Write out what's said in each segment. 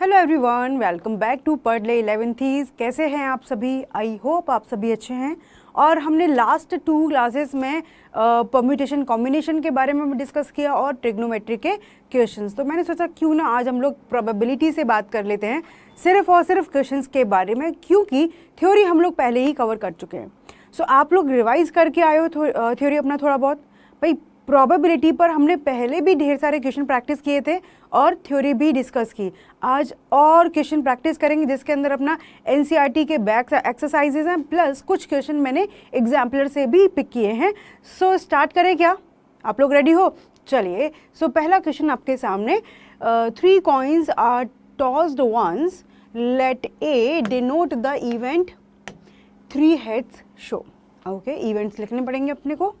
Hello everyone welcome back to पर्डले eleven थीज कैसे हैं आप सभी आई होप आप सभी अच्छे हैं और हमने लास्ट टू क्लासेस में परम्यूटेशन कॉम्बिनेशन के बारे में डिस्कस किया और ट्रिग्नोमेट्री के क्वेश्चंस तो मैंने सोचा क्यों ना आज हम लोग प्रोबेबिलिटी से बात कर लेते हैं सिर्फ और सिर्फ क्वेश्चंस के बारे में क्योंकि थ्योरी हम लोग पहले ही कवर कर चुके हैं सो so, आप लोग रिवाइज़ करके आए हो थ्योरी अपना थोड़ा बहुत भाई प्रॉबेबिलिटी पर हमने पहले भी ढेर सारे क्वेश्चन प्रैक्टिस किए थे और थ्योरी भी डिस्कस की आज और क्वेश्चन प्रैक्टिस करेंगे जिसके अंदर अपना एन e के बैक एक्सरसाइजेज हैं प्लस कुछ क्वेश्चन मैंने एग्जाम्पलर से भी पिक किए हैं सो so, स्टार्ट करें क्या आप लोग रेडी हो चलिए सो so, पहला क्वेश्चन आपके सामने three coins are tossed once let A denote the event three heads show okay events लिखने पड़ेंगे अपने को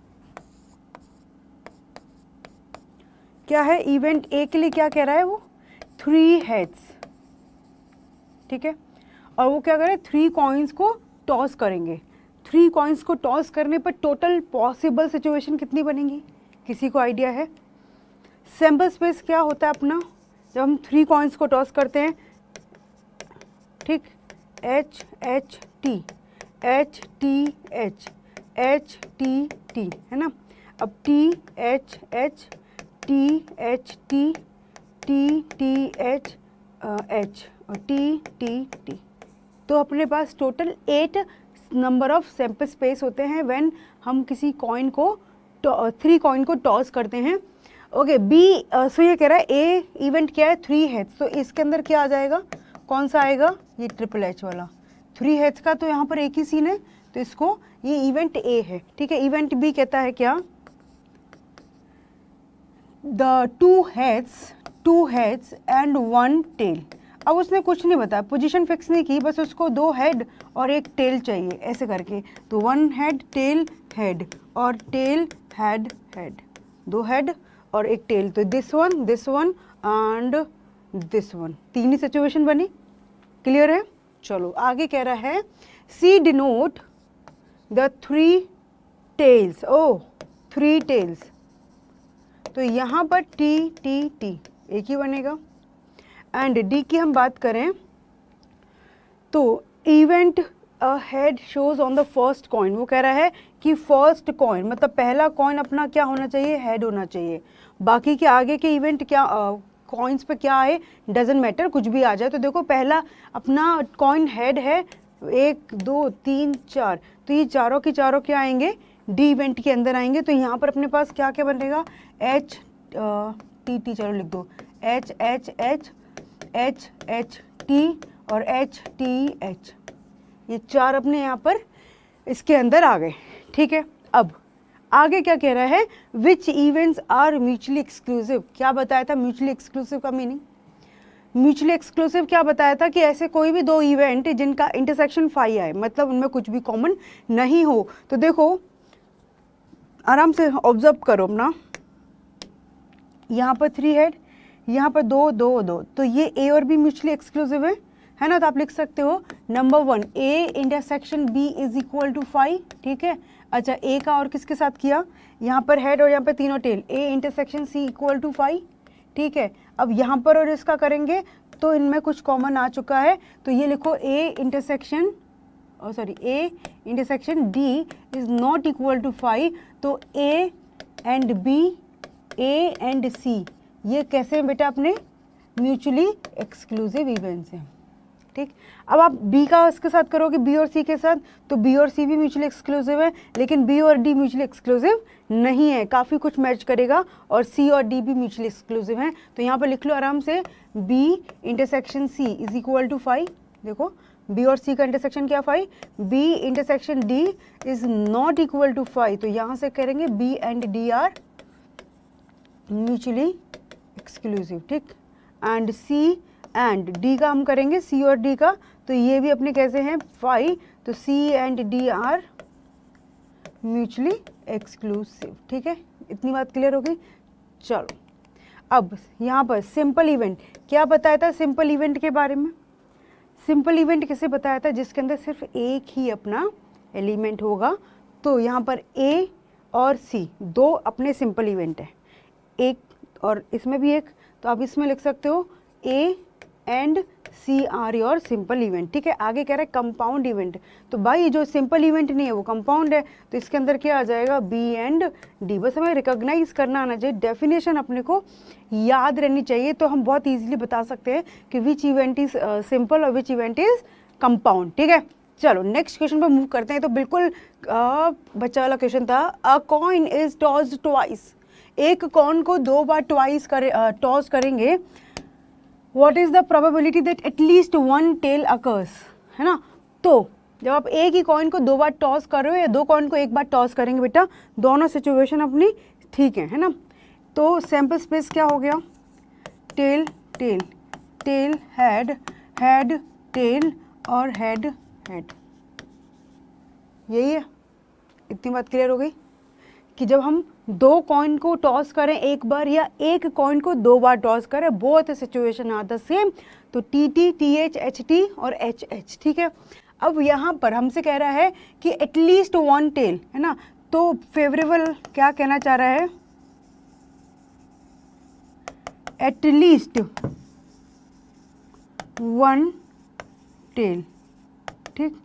क्या है इवेंट ए के लिए क्या कह रहा है वो थ्री हेड्स ठीक है और वो क्या करे थ्री कॉइन्स को टॉस करेंगे थ्री कॉइन्स को टॉस करने पर टोटल पॉसिबल सिचुएशन कितनी बनेगी किसी को आइडिया है सैम्पल स्पेस क्या होता है अपना जब हम थ्री कॉइन्स को टॉस करते हैं ठीक H H T H T H H T T है ना अब T H H T H T T T H H और टी टी टी तो अपने पास total eight number of sample space when हैं व्हेन हम किसी कॉइन को थ्री कॉइन uh, को टॉस करते हैं ओके बी सो ये कह रहा है ए इवेंट क्या है थ्री हेड्स तो इसके अंदर क्या आ जाएगा कौन सा आएगा ये ट्रिपल एच वाला थ्री हेड्स का तो यहाँ पर एक ही सीन है तो इसको ये इवेंट ए है ठीक है इवेंट बी कहता है क्या the two heads two heads and one tail अब उसने कुछ नहीं बताया पोजीशन फिक्स नहीं की बस उसको दो हेड और एक टेल चाहिए ऐसे करके तो वन हेड टेल हेड और टेल हेड हेड दो हेड और एक टेल तो this one this one and this one तीन ही सिचुएशन बनी क्लियर है चलो आगे कह रहा है C denote the three tails oh three tails तो यहाँ पर टी टी टी एक ही बनेगा एंड डी की हम बात करें तो event head shows on the first coin वो कह रहा है कि फर्स्ट कॉइन मतलब पहला कॉइन अपना क्या होना चाहिए हेड होना चाहिए बाकी के आगे के इवेंट क्या कॉइन्स uh, पे क्या आए डजेंट मैटर कुछ भी आ जाए तो देखो पहला अपना कॉइन हेड है एक दो तीन चार तो ये चारों के चारों क्या आएंगे डी इवेंट के अंदर आएंगे तो यहाँ पर अपने पास क्या क्या बनेगा एच टी टी चलो लिख दो H H H H H T और एच टी एच ये चार अपने यहाँ पर इसके अंदर आ गए ठीक है अब आगे क्या कह रहा है which events are mutually exclusive क्या बताया था म्यूचुअली एक्सक्लूसिव का मीनिंग म्यूचुअली एक्सक्लूसिव क्या बताया था कि ऐसे कोई भी दो इवेंट जिनका इंटरसेक्शन फाइव आए मतलब उनमें कुछ भी कॉमन नहीं हो तो देखो आराम से ऑब्जर्व करो अपना यहाँ पर थ्री हेड यहाँ पर दो दो दो तो ये ए और बी म्यूचुअली एक्सक्लूसिव है है ना तो आप लिख सकते हो number one A intersection B is equal to five ठीक है अच्छा ए का और किसके साथ किया यहाँ पर हेड और यहाँ पर तीनों tail A intersection C equal to five ठीक है अब यहाँ पर और इसका करेंगे तो इनमें कुछ कॉमन आ चुका है तो ये लिखो ए इंटरसेक्शन और sorry A intersection D is not equal to five तो A and B A and C ये कैसे हैं बेटा अपने म्यूचुअली एक्सक्लूसिव इवेंट्स हैं ठीक अब आप बी का इसके साथ करोगे बी और सी के साथ तो बी और सी भी म्यूचुअली एक्सक्लूसिव है लेकिन बी और डी म्यूचुअली एक्सक्लूसिव नहीं है काफ़ी कुछ मैच करेगा और सी और डी भी म्यूचुअली एक्सक्लूसिव हैं तो यहाँ पर लिख लो आराम से B intersection C is equal to five देखो बी और सी का इंटरसेक्शन क्या five B intersection D is not equal to five तो यहां से करेंगे B and D are mutually exclusive ठीक एंड सी एंड डी का हम करेंगे सी और डी का तो ये भी अपने कैसे हैं फाइव तो C and D are mutually exclusive ठीक है इतनी बात क्लियर हो गई चलो अब यहाँ पर सिंपल इवेंट क्या बताया था सिंपल इवेंट के बारे में सिंपल इवेंट किसे बताया था जिसके अंदर सिर्फ एक ही अपना एलिमेंट होगा तो यहाँ पर ए और सी दो अपने सिंपल इवेंट हैं एक और इसमें भी एक तो आप इसमें लिख सकते हो A and C are your simple event ठीक है आगे कह रहे हैं कंपाउंड इवेंट तो भाई जो सिंपल इवेंट नहीं है वो कंपाउंड है तो इसके अंदर क्या आ जाएगा बी एंड डी बस हमें रिकोगनाइज करना आना चाहिए डेफिनेशन अपने को याद रहनी चाहिए तो हम बहुत ईजिली बता सकते हैं कि विच इवेंट इज़ सिंपल और विच इवेंट इज़ कंपाउंड ठीक है चलो नेक्स्ट क्वेश्चन पर मूव करते हैं तो बिल्कुल uh, बच्चा वाला क्वेश्चन था a coin is tossed twice एक कॉन को दो बार ट्वाइस करें टॉस करेंगे what is the probability that at least one tail occurs है ना तो जब आप एक ही कॉइन को दो बार टॉस कर रहे हो या दो कॉइन को एक बार टॉस करेंगे बेटा दोनों सिचुएशन अपनी ठीक है है ना तो सैम्पल स्पेस क्या हो गया tail tail tail head head tail और हैड हैड यही है इतनी बात क्लियर हो गई कि जब हम दो कॉइन को टॉस करें एक बार या एक कॉइन को दो बार टॉस करें बहुत सिचुएशन आर द सेम तो T T T H H T और एच एच ठीक है अब यहाँ पर हमसे कह रहा है कि एटलीस्ट वन टेल है ना तो फेवरेबल क्या कहना चाह रहा है एटलीस्ट वन टेल ठीक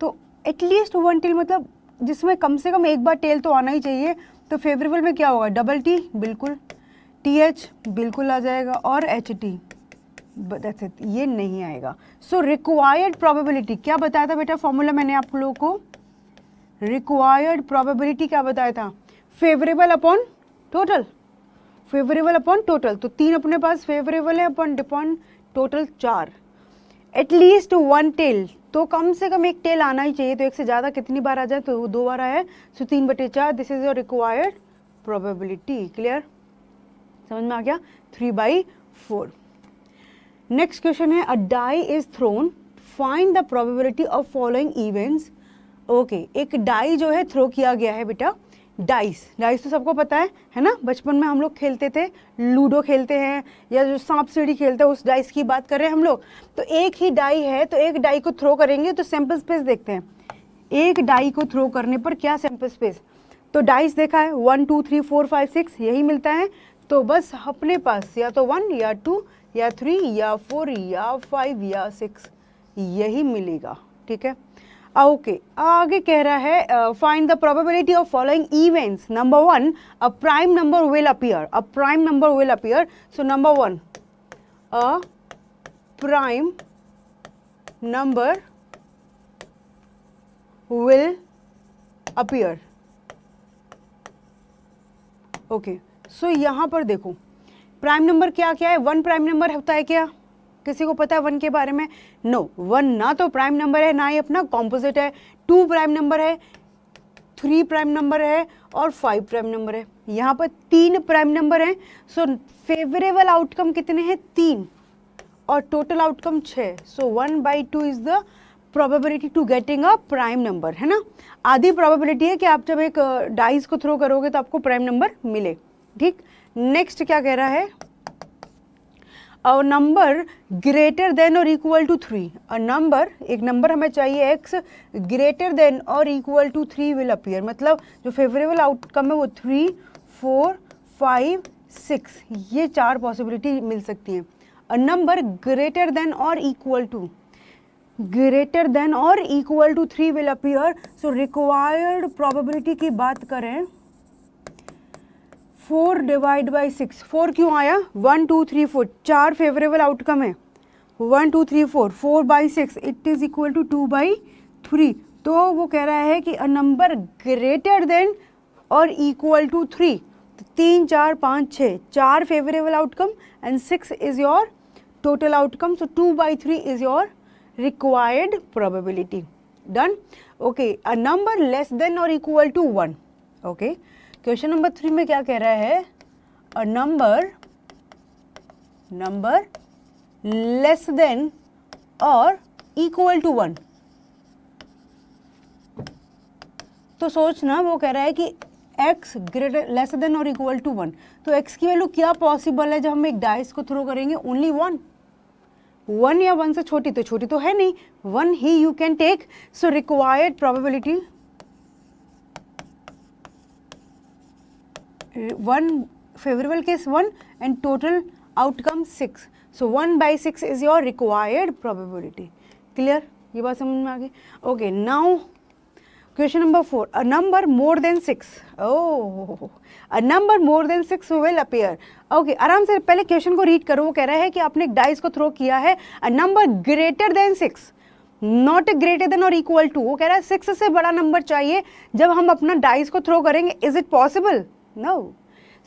तो एटलीस्ट वन टेल मतलब जिसमें कम से कम एक बार टेल तो आना ही चाहिए तो फेवरेबल में क्या होगा डबल टी बिल्कुल टी एच बिल्कुल आ जाएगा और एच टी दैट्स इट ये नहीं आएगा सो रिक्वायर्ड प्रोबेबिलिटी क्या बताया था बेटा फॉर्मूला मैंने आप लोगों को रिक्वायर्ड प्रोबेबिलिटी क्या बताया था favourable upon total favourable upon total तो तीन अपने पास फेवरेबल है अपॉन डिपॉन टोटल चार एटलीस्ट वन टेल तो कम से कम एक टेल आना ही चाहिए तो एक से ज़्यादा कितनी बार आ जाए तो दो बार आया सो तीन बटे चार this is your required probability clear समझ में आ गया three by four next question है a die is thrown find the probability of following events okay एक डाई जो है थ्रो किया गया है बेटा डाइस डाइस तो सबको पता है है ना बचपन में हम लोग खेलते थे लूडो खेलते हैं या जो सांप सीढ़ी खेलते हैं उस डाइस की बात कर रहे हैं हम लोग तो एक ही डाई है तो एक डाई को थ्रो करेंगे तो सैम्पल स्पेस देखते हैं एक डाई को थ्रो करने पर क्या सैम्पल स्पेस तो डाइस देखा है one two three four five six यही मिलता है तो बस अपने पास या तो वन या टू या थ्री या फोर या फाइव या सिक्स यही मिलेगा ठीक है ओके ah, आगे कह रहा है find the probability of following events number one a prime number will appear a prime number will appear so number one a prime number will appear okay so यहां पर देखो प्राइम नंबर क्या क्या है वन प्राइम नंबर होता है क्या किसी को पता है वन के बारे में नो no, वन ना तो प्राइम नंबर है ना ही अपना कॉम्पोजिट है टू प्राइम नंबर है थ्री प्राइम नंबर है और फाइव प्राइम नंबर है यहाँ पर तीन प्राइम नंबर हैं सो फेवरेबल आउटकम कितने हैं तीन और टोटल आउटकम छः so one by two is the probability to getting a prime number है ना आधी प्रोबेबिलिटी है कि आप जब एक डाइस uh, को थ्रो करोगे तो आपको प्राइम नंबर मिले ठीक नेक्स्ट क्या कह रहा है अ नंबर ग्रेटर देन और equal to three a number एक नंबर हमें चाहिए एक्स ग्रेटर देन और equal to three will appear मतलब जो फेवरेबल आउटकम है वो थ्री फोर फाइव सिक्स ये चार पॉसिबिलिटी मिल सकती हैं अ नंबर ग्रेटर देन और इक्वल टू ग्रेटर देन और equal to three will appear so required probability की बात करें four divide by six four क्यों आया वन टू थ्री फोर चार फेवरेबल आउटकम है one two three four four by six it is equal to two by three तो वो कह रहा है कि अ नंबर ग्रेटर देन और इक्वल टू थ्री तो तीन चार पाँच छः चार favourable outcome and six is your total outcome so two by three is your required probability done okay a number less than और equal to one okay question number three में क्या कह रहा है a number number less than और equal to one तो सोचना वो कह रहा है कि x ग्रेटर लेस देन और इक्वल टू वन तो x की वैल्यू क्या पॉसिबल है जब हम एक डाइस को थ्रो करेंगे ओनली वन वन या वन से छोटी तो छोटी तो है नहीं वन ही you can take so required probability one favourable case one and total outcome six so one by six is your required probability clear ये बात समझ में आ गई okay now question number four a number more than six oh a number more than six will appear okay आराम से पहले question को रीड करो वो कह रहा है कि आपने एक डाइस को थ्रो किया है a number greater than six not greater than और इक्वल टू वो कह रहा है सिक्स से बड़ा नंबर चाहिए जब हम अपना डाइस को थ्रो करेंगे is it possible No.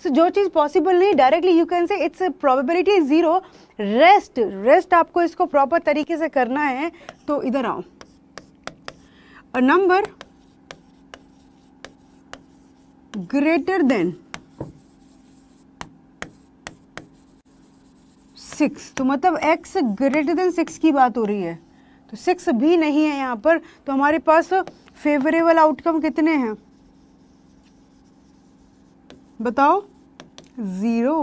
So जो चीज़ पॉसिबल नहीं directly you can say it's probability zero rest rest आपको इसको प्रॉपर तरीके से करना है तो इधर आओ नंबर ग्रेटर देन सिक्स तो मतलब एक्स ग्रेटर देन सिक्स की बात हो रही है तो सिक्स भी नहीं है यहां पर तो हमारे पास फेवरेबल आउटकम कितने हैं बताओ ज़ीरो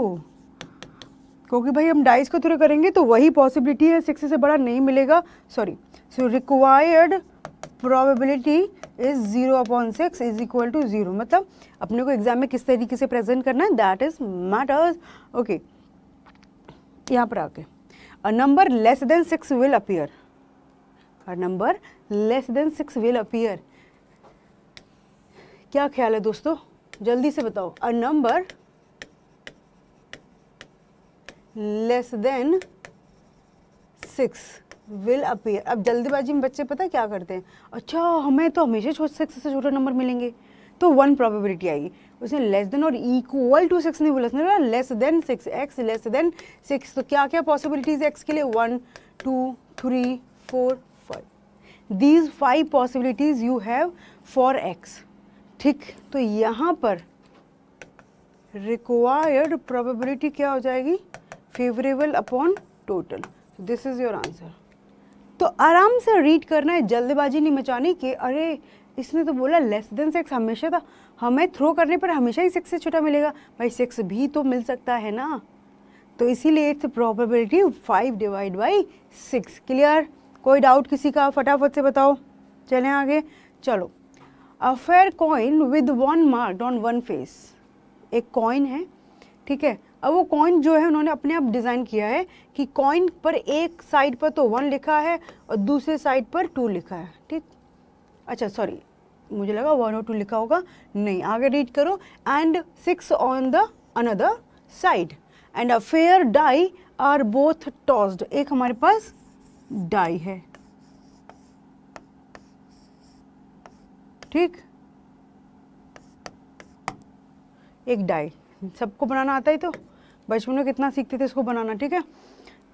क्योंकि भाई हम डाइस को थ्रू करेंगे तो वही पॉसिबिलिटी है सिक्स से बड़ा नहीं मिलेगा sorry so required probability is zero upon six is equal to zero मतलब अपने को एग्जाम में किस तरीके से प्रेजेंट करना है दैट इज़ मैटर्स ओके यहाँ पर आके a number less than six will appear a number less than six will appear क्या ख्याल है दोस्तों जल्दी से बताओ a number less than six will appear अब जल्दीबाजी में बच्चे पता क्या करते हैं अच्छा हमें तो हमेशा सिक्स से छोटे नंबर मिलेंगे तो वन प्रोबेबिलिटी आएगी उसने लेस देन और इक्वल टू सिक्स नहीं बोला उसने बोला less than six x less than six तो क्या क्या पॉसिबिलिटीज एक्स के लिए one two three four five these five possibilities you have for x ठीक तो यहाँ पर रिक्वायर्ड प्रोबेबिलिटी क्या हो जाएगी favourable upon total this is your answer तो आराम से रीड करना है जल्दबाजी नहीं मचानी कि अरे इसने तो बोला लेस देन सेक्स हमेशा था हमें थ्रो करने पर हमेशा ही सिक्स से छोटा मिलेगा भाई सिक्स भी तो मिल सकता है ना तो इसीलिए it's probability five divide by six clear कोई डाउट किसी का फटाफट से बताओ चलें आगे चलो a fair coin with one mark on one face एक कॉइन है ठीक है अब वो कॉइन जो है उन्होंने अपने आप डिज़ाइन किया है कि कॉइन पर एक साइड पर तो वन लिखा है और दूसरे साइड पर टू लिखा है ठीक अच्छा सॉरी मुझे लगा वन और टू लिखा होगा नहीं आगे रीड करो and six on the another side and a fair die are both tossed एक हमारे पास डाई है ठीक एक डाई सबको बनाना आता ही तो बचपन में कितना सीखते थे इसको बनाना ठीक है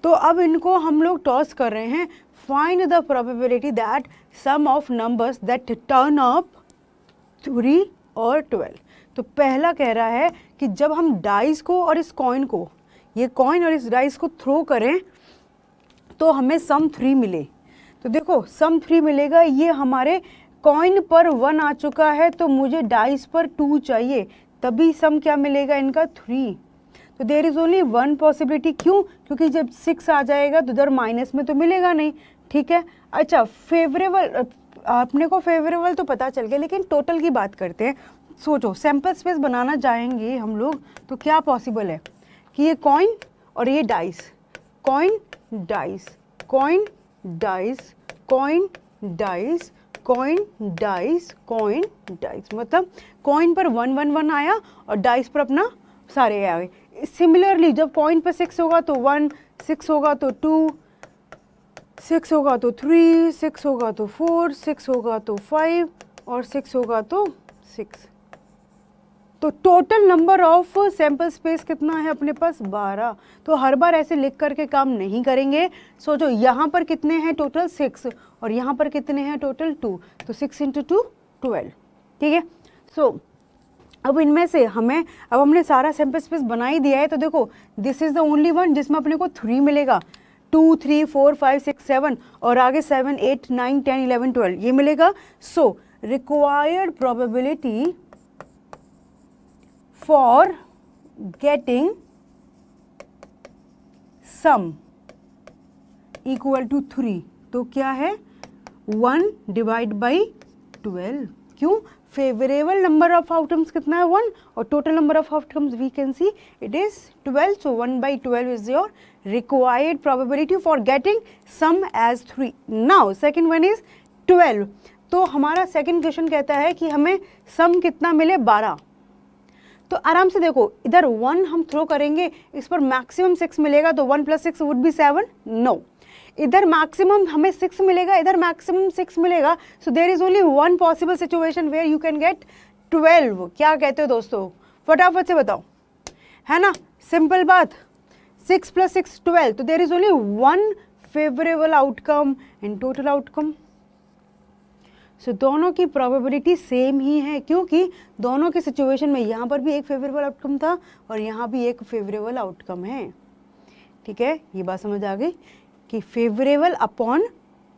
तो अब इनको हम लोग टॉस कर रहे हैं find the probability that sum of numbers that turn up three और ट्वेल्व तो पहला कह रहा है कि जब हम डाइस को और इस कॉइन को ये कॉइन और इस डाइस को थ्रो करें तो हमें सम थ्री मिले तो देखो सम थ्री मिलेगा ये हमारे कॉइन पर वन आ चुका है तो मुझे डाइस पर टू चाहिए तभी सम क्या मिलेगा इनका थ्री तो there is only one possibility क्यों क्योंकि जब सिक्स आ जाएगा तो उधर माइनस में तो मिलेगा नहीं ठीक है अच्छा फेवरेबल अपने को फेवरेबल तो पता चल गया लेकिन टोटल की बात करते हैं सोचो सैम्पल स्पेस बनाना चाहेंगे हम लोग तो क्या पॉसिबल है कि ये कॉइन और ये dice coin dice coin dice coin dice coin dice coin dice मतलब कॉइन पर वन वन वन आया और डाइस पर अपना सारे आ गए सिमिलरली जब कॉइन पर सिक्स होगा तो वन सिक्स होगा तो टू सिक्स होगा तो थ्री सिक्स होगा तो फोर सिक्स होगा तो फाइव और सिक्स होगा तो सिक्स तो total number of sample space कितना है अपने पास 12 तो हर बार ऐसे लिख करके काम नहीं करेंगे सोचो यहाँ पर कितने हैं टोटल सिक्स और यहाँ पर कितने हैं टोटल टू तो सिक्स इंटू टू ट्वेल्व ठीक है सो अब इनमें से हमें अब हमने सारा सैंपल स्पेस बना ही दिया है तो देखो this is the only one जिसमें अपने को थ्री मिलेगा two three four five six seven और आगे seven eight nine ten eleven twelve ये मिलेगा so required probability for getting sum equal to three तो क्या है वन डिवाइड बाई ट्वेल्व क्यों फेवरेबल नंबर ऑफ आउटकम्स कितना है वन और total number of outcomes we can see it is twelve so one by twelve is your required probability for getting sum as three now second one is twelve तो हमारा second question कहता है कि हमें सम कितना मिले बारह तो आराम से देखो इधर वन हम थ्रो करेंगे इस पर मैक्सिमम सिक्स मिलेगा तो one plus six would be seven no इधर मैक्सिमम हमें सिक्स मिलेगा इधर मैक्सिमम सिक्स मिलेगा so there is only one possible situation where you can get twelve क्या कहते हो दोस्तों फटाफट से बताओ है ना सिंपल बात सिक्स प्लस सिक्स ट्वेल्व तो there is only one favourable outcome and total outcome so दोनों की प्रोबेबिलिटी सेम ही है क्योंकि दोनों के सिचुएशन में यहाँ पर भी एक फेवरेबल आउटकम था और यहाँ भी एक फेवरेबल आउटकम है ठीक है ये बात समझ आ गई कि फेवरेबल अपॉन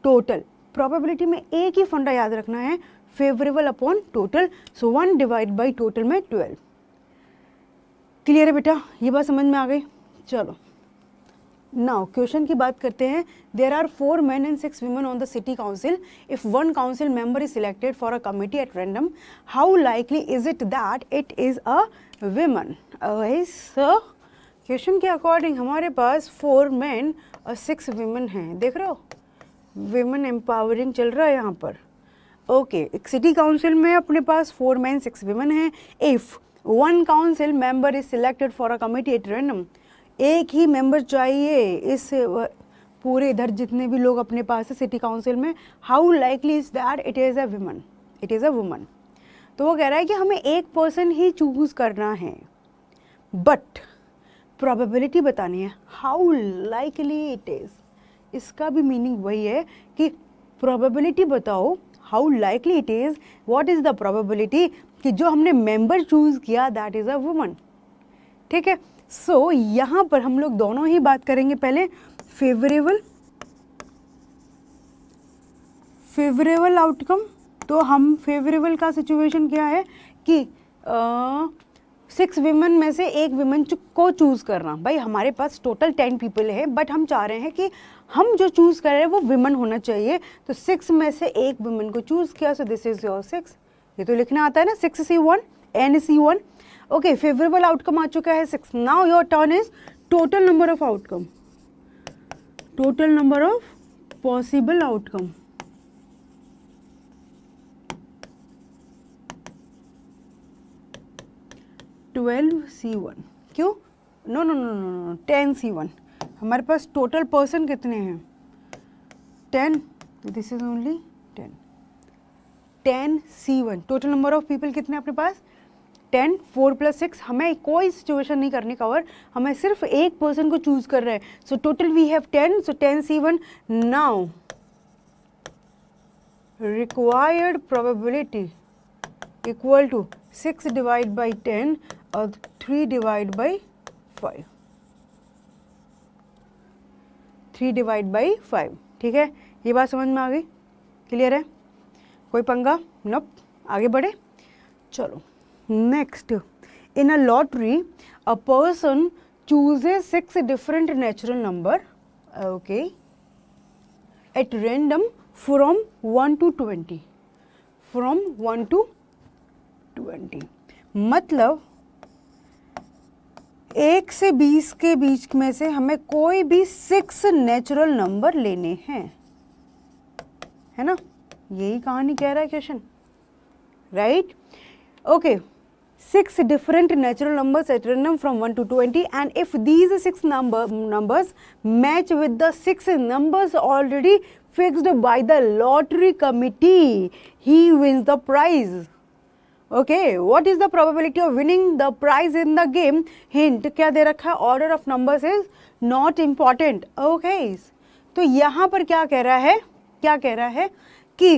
टोटल प्रोबेबिलिटी में एक ही फंडा याद रखना है favourable upon total so one divide by total में ट्वेल्व क्लियर है बेटा ये बात समझ में आ गई चलो नाउ क्वेश्चन की बात करते हैं there are four men and six women on the city council if one council member is selected for a committee at random how likely is it that it is a woman question के according हमारे पास four men और six women हैं देख रहे हो women empowering चल रहा है यहाँ पर ओके एक सिटी काउंसिल में अपने पास फोर मैन सिक्स वीमेन हैं if one council member is selected for a committee at random एक ही मेंबर चाहिए इस पूरे इधर जितने भी लोग अपने पास है सिटी काउंसिल में how likely is that it is a woman it is a woman तो वो कह रहा है कि हमें एक पर्सन ही चूज़ करना है बट प्रॉबिलिटी बतानी है हाउ लाइकली इट इज़ इसका भी मीनिंग वही है कि प्रोबेबिलिटी बताओ how likely it is what is the probability कि जो हमने मेंबर चूज़ किया दैट इज़ अ वुमन ठीक है सो so, यहाँ पर हम लोग दोनों ही बात करेंगे पहले फेवरेबल फेवरेबल आउटकम तो हम फेवरेबल का सिचुएशन क्या है कि सिक्स सिक्स वीमेन में से एक विमेन को चूज़ करना भाई हमारे पास टोटल टेन पीपल है बट हम चाह रहे हैं कि हम जो चूज़ कर रहे हैं वो विमेन होना चाहिए तो सिक्स में से एक विमेन को चूज़ किया so this is your six ये तो लिखना आता है ना six C one n C one okay favourable outcome आ चुका है six now your turn is total number of outcome total number of possible outcome twelve C one क्यों no no no no no ten C one हमारे पास total person कितने हैं ten this is only ten ten C one total number of people कितने अपने पास ten four plus six हमें कोई सिचुएशन नहीं करनी कवर हमें सिर्फ एक पर्सन को चूज कर रहे हैं so total we have ten so ten C one now required probability equal to six divide by ten और three divide by five three divide by five ठीक है ये बात समझ में आ गई क्लियर है कोई पंगा नप आगे बढ़े चलो next in a lottery a person chooses six different natural number okay at random from one to twenty from one to twenty मतलब एक से बीस के बीच में से हमें कोई भी सिक्स नेचुरल नंबर लेने हैं है ना यही कहानी कह रहा है question right okay six different natural numbers at random from 1 to 20 and if these six number numbers match with the six numbers already fixed by the lottery committee he wins the prize okay what is the probability of winning the prize in the game hint kya de rakha order of numbers is not important okay तो यहाँ पर क्या कह रहा है क्या कह रहा है कि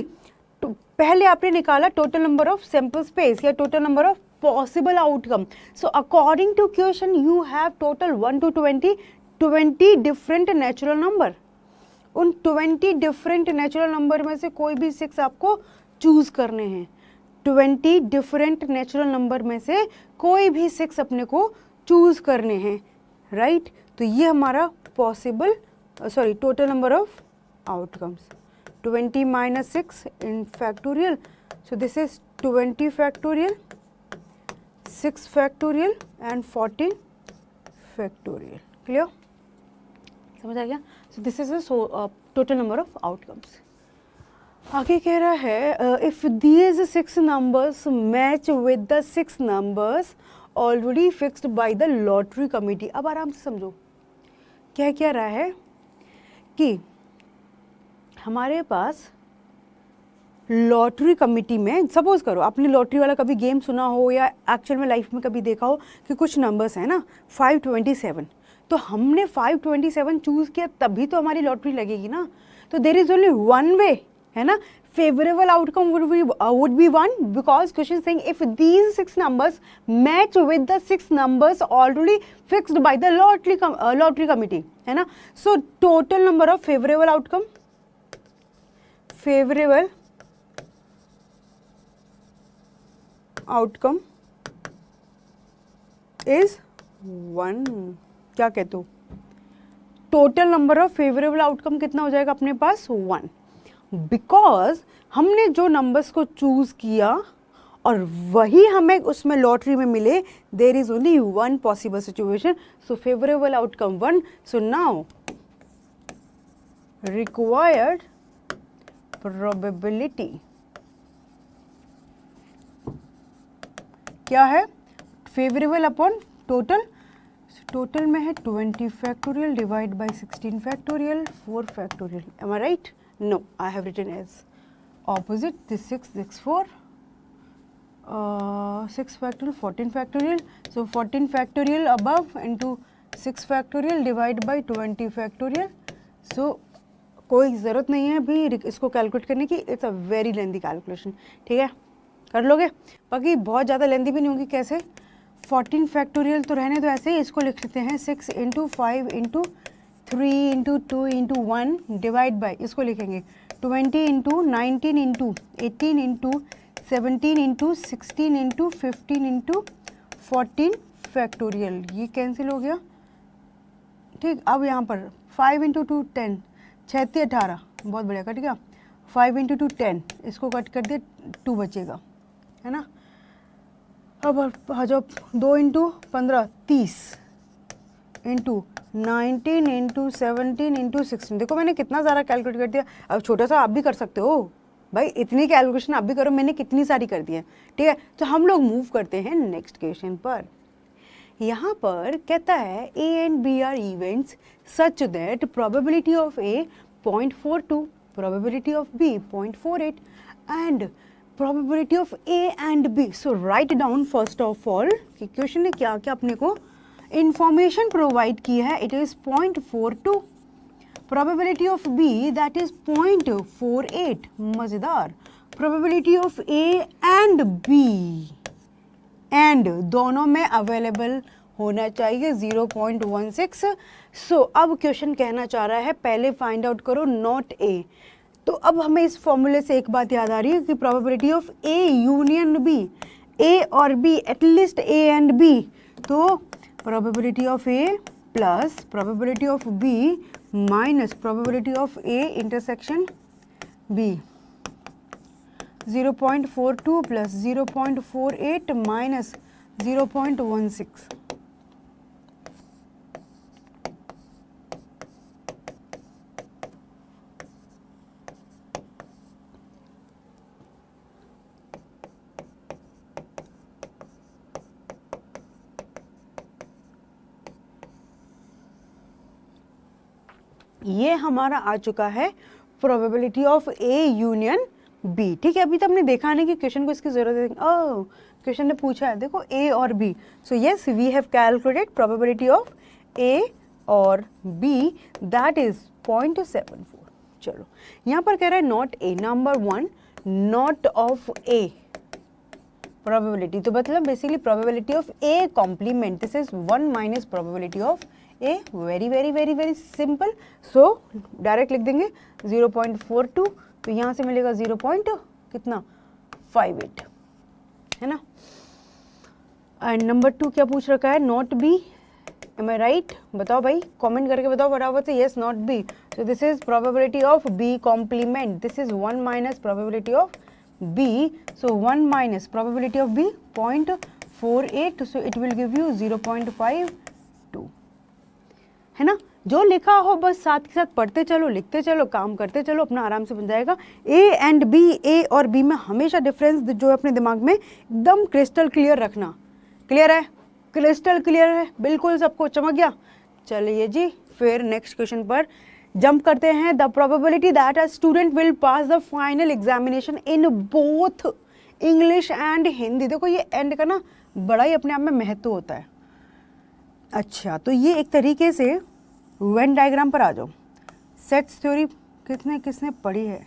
पहले आपने निकाला total number of sample space या total number of possible outcome. So according to question, you have total 1 to 20, 20 different natural number. उन 20 डिफरेंट नेचुरल नंबर में से कोई भी सिक्स आपको चूज़ करने हैं 20 डिफरेंट नेचुरल नंबर में से कोई भी सिक्स अपने को चूज़ करने हैं राइट right? तो ये हमारा possible sorry total number of outcomes 20 minus six in factorial so this is 20 factorial 6 factorial and 40 factorial clear समझ आ गया so this is total number of outcomes आगे कह रहा है if these six numbers match with the six numbers already fixed by the lottery committee अब आराम से समझो क्या क्या रहा है कि हमारे पास लॉटरी कमिटी में सपोज करो आपने लॉटरी वाला कभी गेम सुना हो या एक्चुअल में लाइफ में कभी देखा हो कि कुछ नंबर्स हैं ना फाइव ट्वेंटी सेवन तो हमने फाइव ट्वेंटी सेवन चूज किया तभी तो हमारी लॉटरी लगेगी ना तो there is only one way है ना favourable outcome would be would be one because question sing if these six numbers match with the six numbers already fixed by the lottery lottery committee है ना so total number of favourable outcome favourable outcome is one क्या कहते हो total number of favourable outcome कितना हो जाएगा अपने पास one because हमने जो नंबर्स को चूज़ किया और वही हमें उसमें लॉटरी में मिले there is only one possible situation so favourable outcome one so now required probability क्या है फेवरेबल अपॉन टोटल टोटल में है twenty factorial divide by sixteen factorial four factorial am I right no I have written as opposite this six 6 four six factorial fourteen factorial so fourteen factorial above into six factorial divide by twenty factorial so कोई ज़रूरत नहीं है अभी इसको calculate करने की it's a very lengthy calculation ठीक है कर लोगे बाकी बहुत ज़्यादा लेंदी भी नहीं होगी कैसे फोर्टीन फैक्टोरियल तो रहने तो ऐसे ही इसको लिख लेते हैं six into five into three into two into one divide by इसको लिखेंगे twenty into nineteen into eighteen into seventeen into sixteen into fifteen into fourteen factorial ये कैंसिल हो गया ठीक अब यहाँ पर फाइव इंटू टू टेन छत्तीस अठारह बहुत बढ़िया कट गया फाइव इंटू टू टेन इसको कट कर दिया टू बचेगा है ना अब जो दो इंटू पंद्रह तीस into nineteen into seventeen into sixteen देखो मैंने कितना सारा कैलकुलेट कर दिया अब छोटा सा आप भी कर सकते हो भाई इतनी कैलकुलेशन आप भी करो मैंने कितनी सारी कर दी है ठीक है तो हम लोग मूव करते हैं नेक्स्ट क्वेश्चन पर यहाँ पर कहता है A and B are events such that probability of A point four two probability of B point four eight and probability of A and B so write down first of all कि question ने क्या क्या अपने को information provide की है it is point four two probability of B that is point four eight मज़ेदार probability of A and B and दोनों में अवेलेबल होना चाहिए zero point one six so अब क्वेश्चन कहना चाह रहा है पहले फाइंड आउट करो नॉट ए तो अब हमें इस फॉर्मूले से एक बात याद आ रही है कि probability of A union B A और B at least A and B तो probability of A plus probability of B minus probability of A intersection B 0.42 plus 0.48 minus 0.16 हमारा आ चुका है probability of A union B ठीक है अभी तो हमने देखा नहीं कि क्वेश्चन को इसकी जरूरत है ओह क्वेश्चन ने पूछा है देखो ए और B so yes we have calculated probability of A और B that is point seven four चलो यहाँ पर कह रहा है not A number one not of A probability तो मतलब basically probability of A complement this is one minus probability of A very very very very simple so direct लिख देंगे 0.42 तो यहाँ से मिलेगा 0. कितना 58 है ना एंड नंबर टू क्या पूछ रखा है not B am I right बताओ भाई कमेंट करके बताओ बराबर से yes not B so this is probability of B complement this is one minus probability of B so one minus probability of B point four eight so it will give you zero point five है ना जो लिखा हो बस साथ के साथ पढ़ते चलो लिखते चलो काम करते चलो अपना आराम से बन जाएगा ए एंड बी ए और बी में हमेशा डिफरेंस जो है अपने दिमाग में एकदम क्रिस्टल क्लियर रखना क्लियर है क्रिस्टल क्लियर है बिल्कुल सबको चमक गया चलिए जी फिर नेक्स्ट क्वेश्चन पर जंप करते हैं the probability that a student will pass the final examination in both English and Hindi देखो ये एंड का ना बड़ा ही अपने आप में महत्व होता है अच्छा तो ये एक तरीके से वेन डायग्राम पर आ जाओ सेट्स थ्योरी कितने किसने पढ़ी है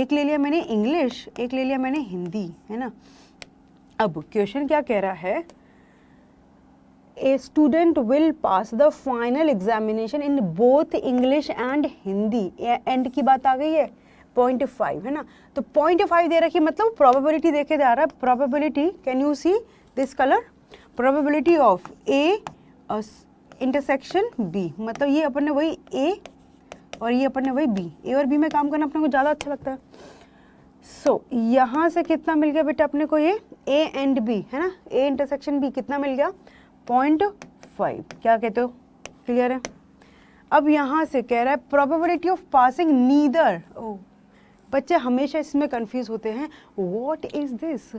एक ले लिया मैंने इंग्लिश एक ले लिया मैंने हिंदी है ना अब क्वेश्चन क्या कह रहा है a student will pass the final examination in both English and Hindi and की बात आ गई है पॉइंट फाइव है ना तो पॉइंट फाइव दे रखी मतलब प्रोबेबिलिटी देखे जा रहा है probability can you see this colour probability of A intersection B मतलब ये अपन ने वही ए और ये अपन ने वही बी ए और बी में काम करना अपने को ज़्यादा अच्छा लगता है सो so, यहाँ से कितना मिल गया बेटा अपने को ये ए एंड बी है ना ए इंटरसेक्शन बी कितना मिल गया पॉइंट फाइव क्या कहते हो क्लियर है अब यहाँ से कह रहा है प्रोबेबिलिटी ऑफ पासिंग नीदर ओ बच्चे हमेशा इसमें कंफ्यूज होते हैं what is this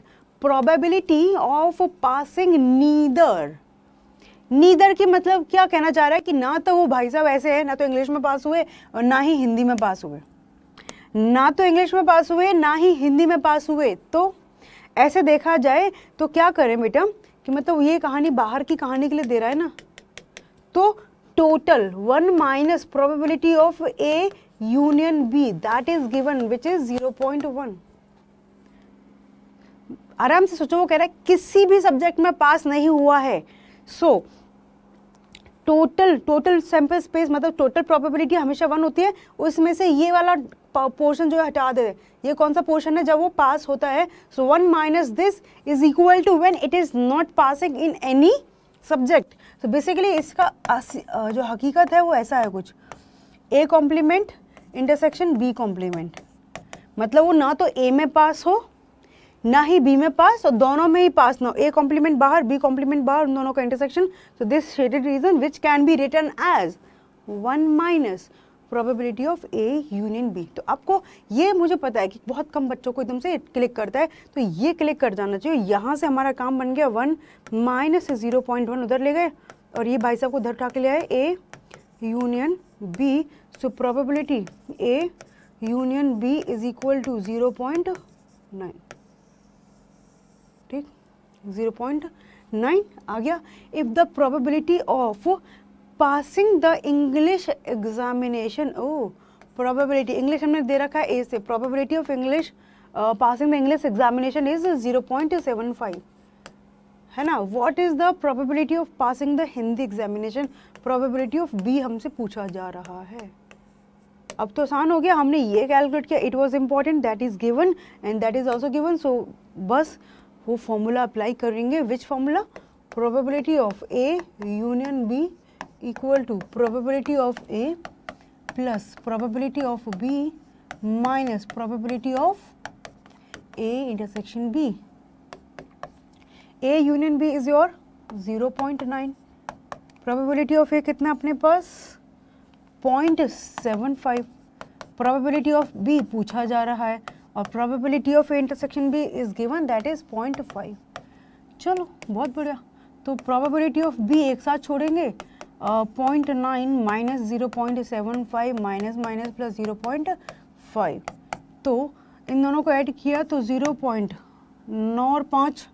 probability of passing neither neither के मतलब क्या कहना चाह रहा है कि ना तो वो भाई साहब ऐसे हैं ना तो इंग्लिश में पास हुए और ना ही हिंदी में पास हुए ना तो इंग्लिश में पास हुए ना ही हिंदी में पास हुए तो ऐसे देखा जाए तो क्या करें बेटा कि मतलब ये कहानी बाहर की कहानी के लिए दे रहा है ना तो total one minus probability of A union B that is given which is zero point one आराम से सोचो वो कह रहा है किसी भी सब्जेक्ट में पास नहीं हुआ है so so, total total sample space मतलब टोटल प्रोबेबिलिटी हमेशा वन होती है उसमें से ये वाला पोर्शन जो है हटा दे ये कौन सा पोर्शन है जब वो पास होता है so one minus this is equal to when it is not passing in any subject तो बेसिकली इसका जो हकीकत है वो ऐसा है कुछ A complement intersection B complement मतलब वो ना तो ए में पास हो ना ही बी में पास और दोनों में ही पास ना ए कॉम्प्लीमेंट बाहर बी कॉम्प्लीमेंट बाहर उन दोनों का intersection so this shaded region which can be written as one minus probability of A union B तो आपको ये मुझे पता है कि बहुत कम बच्चों को एकदम से क्लिक करता है तो ये क्लिक कर जाना चाहिए यहाँ से हमारा काम बन गया one minus zero point one उधर ले गए और ये भाई साहब को उधर उठा के ले आए A union B so probability A union B is equal to zero point nine zero point nine आ गया if the probability of passing the English examination oh probability English हमने दे रखा है ए से probability of English passing the English examination is five है ना what is the probability of passing the Hindi examination probability of B हमसे पूछा जा रहा है अब तो आसान हो गया हमने ये कैलकुलेट किया it was important that is given and that is also given so बस वो फॉर्मूला अप्लाई करेंगे which formula probability of A union B equal to probability of A plus probability of B minus probability of A intersection B A union B is your 0.9 probability of A कितना अपने पास 0.75 probability of B पूछा जा रहा है और probability of intersection भी is given that is point five चलो बहुत बढ़िया तो प्रोबेबिलिटी ऑफ बी एक साथ छोड़ेंगे point nine minus zero point seven five minus minus plus zero point five तो इन दोनों को ऐड किया तो ज़ीरो पॉइंट नौ और पाँच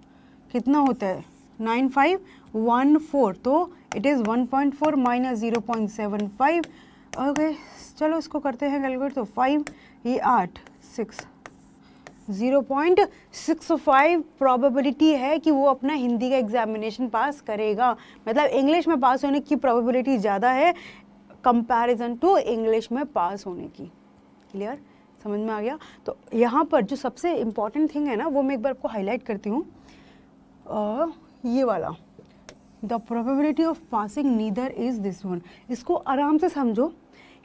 कितना होता है नाइन फाइव वन फोर तो it is one point four minus zero point seven five okay चलो इसको करते हैं कैलकुलेट तो फाइव ये आठ सिक्स 0.65 प्रॉबिलिटी है कि वो अपना हिंदी का एग्जामिनेशन पास करेगा मतलब इंग्लिश में पास होने की प्रॉबिलिटी ज़्यादा है कंपैरिजन टू इंग्लिश में पास होने की क्लियर समझ में आ गया तो यहाँ पर जो सबसे इम्पॉर्टेंट थिंग है ना वो मैं एक बार आपको हाईलाइट करती हूँ ये वाला the probability of passing neither is this one इसको आराम से समझो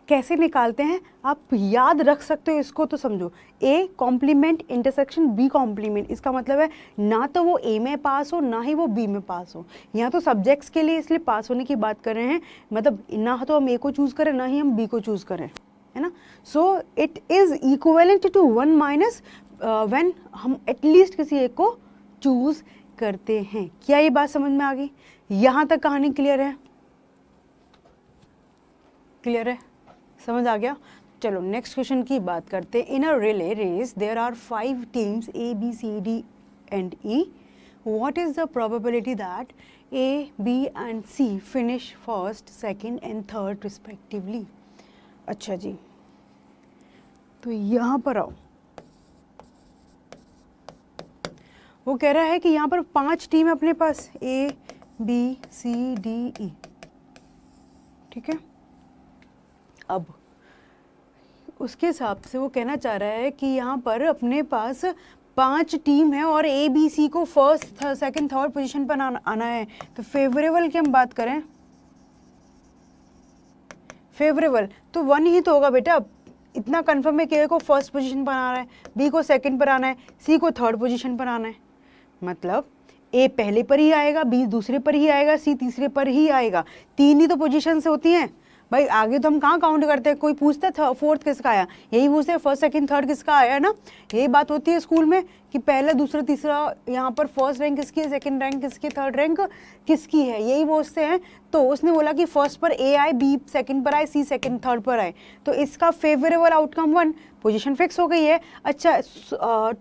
कैसे निकालते हैं आप याद रख सकते हो इसको तो समझो A complement intersection B complement इसका मतलब है ना तो वो ए में पास हो ना ही वो बी में पास हो यहाँ तो सब्जेक्ट्स के लिए इसलिए पास होने की बात कर रहे हैं मतलब ना तो हम ए को चूज़ करें ना ही हम बी को चूज़ करें है ना so it is equivalent to one minus when हम एटलीस्ट किसी एक को चूज़ करते हैं क्या ये बात समझ में आ गई यहाँ तक कहानी क्लियर है क्लियर है समझ आ गया चलो नेक्स्ट क्वेश्चन की बात करते हैं in a relay race there are five teams A B C D and E what is the probability that A B and C finish first second and third respectively अच्छा जी तो यहाँ पर आओ वो कह रहा है कि यहाँ पर पांच टीम अपने पास ए बी सी डी ई ठीक है अब उसके हिसाब से वो कहना चाह रहा है कि यहाँ पर अपने पास पांच टीम है और ए बी सी को फर्स्ट सेकंड थर्ड पोजीशन पर आना है तो फेवरेबल की हम बात करें फेवरेबल तो वन ही तो होगा बेटा इतना कंफर्म है कि ए को फर्स्ट पोजीशन पर आना है बी को सेकंड पर आना है सी को थर्ड पोजीशन पर आना है मतलब ए पहले पर ही आएगा बी दूसरे पर ही आएगा सी तीसरे पर ही आएगा तीन ही तो पोजिशन से होती हैं भाई आगे तो हम कहाँ काउंट करते हैं कोई पूछता है फोर्थ किसका आया यही पूछते हैं फर्स्ट सेकंड थर्ड किसका आया है ना यही बात होती है स्कूल में कि पहला दूसरा तीसरा यहाँ पर फर्स्ट रैंक किसकी है सेकंड रैंक किसकी थर्ड रैंक किसकी है यही पूछते हैं तो उसने बोला कि फर्स्ट पर ए आए बी सेकंड पर आए सी सेकंड थर्ड पर आए तो इसका favourable outcome one position fix हो गई है अच्छा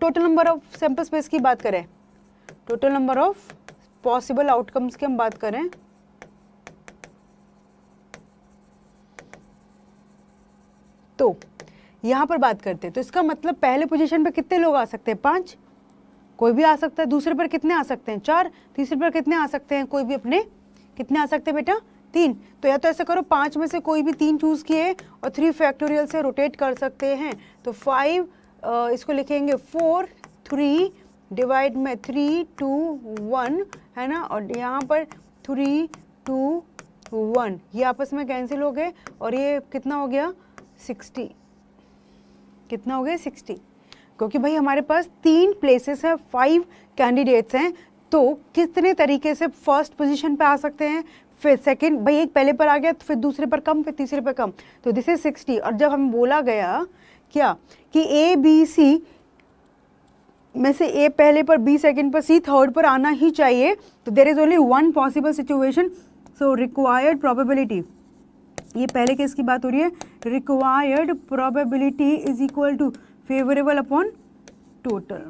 total number of sample space की बात करें total number of possible outcomes की हम बात करें तो यहाँ पर बात करते हैं तो इसका मतलब पहले पोजीशन पर कितने लोग आ सकते हैं पाँच कोई भी आ सकता है दूसरे पर कितने आ सकते हैं चार तीसरे पर कितने आ सकते हैं कोई भी अपने कितने आ सकते हैं बेटा तीन तो या तो ऐसा करो पाँच में से कोई भी तीन चूज़ किए और थ्री फैक्टोरियल से रोटेट कर सकते हैं तो फाइव इसको लिखेंगे फोर थ्री डिवाइड में थ्री टू वन है ना और यहाँ पर थ्री टू वन ये आपस में कैंसिल हो गए और ये कितना हो गया सिक्सटी कितना हो गया सिक्सटी क्योंकि भाई हमारे पास तीन प्लेसेस हैं फाइव कैंडिडेट्स हैं तो कितने तरीके से फर्स्ट पोजीशन पे आ सकते हैं फिर सेकंड भाई एक पहले पर आ गया तो फिर दूसरे पर कम फिर तीसरे पर कम तो दिस इज सिक्सटी और जब हम बोला गया क्या कि ए बी सी में से ए पहले पर बी सेकंड पर सी थर्ड पर आना ही चाहिए तो there is only one possible situation so required probability ये पहले केस की बात हो रही है required probability is equal to favourable upon total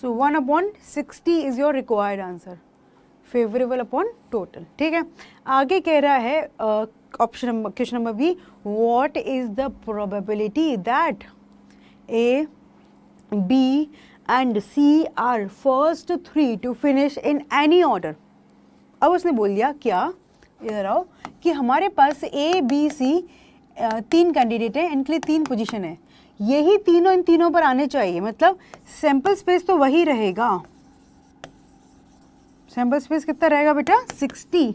so one upon sixty is your required answer favourable upon total ठीक है आगे कह रहा है option number question number B what is the probability that A B and C are first three to finish in any order अब उसने बोल दिया क्या इधर आओ कि हमारे पास ए बी सी तीन कैंडिडेट हैं इनके लिए तीन पोजीशन है यही तीनों इन तीनों पर आने चाहिए मतलब सैंपल स्पेस तो वही रहेगा सैंपल स्पेस कितना रहेगा बेटा 60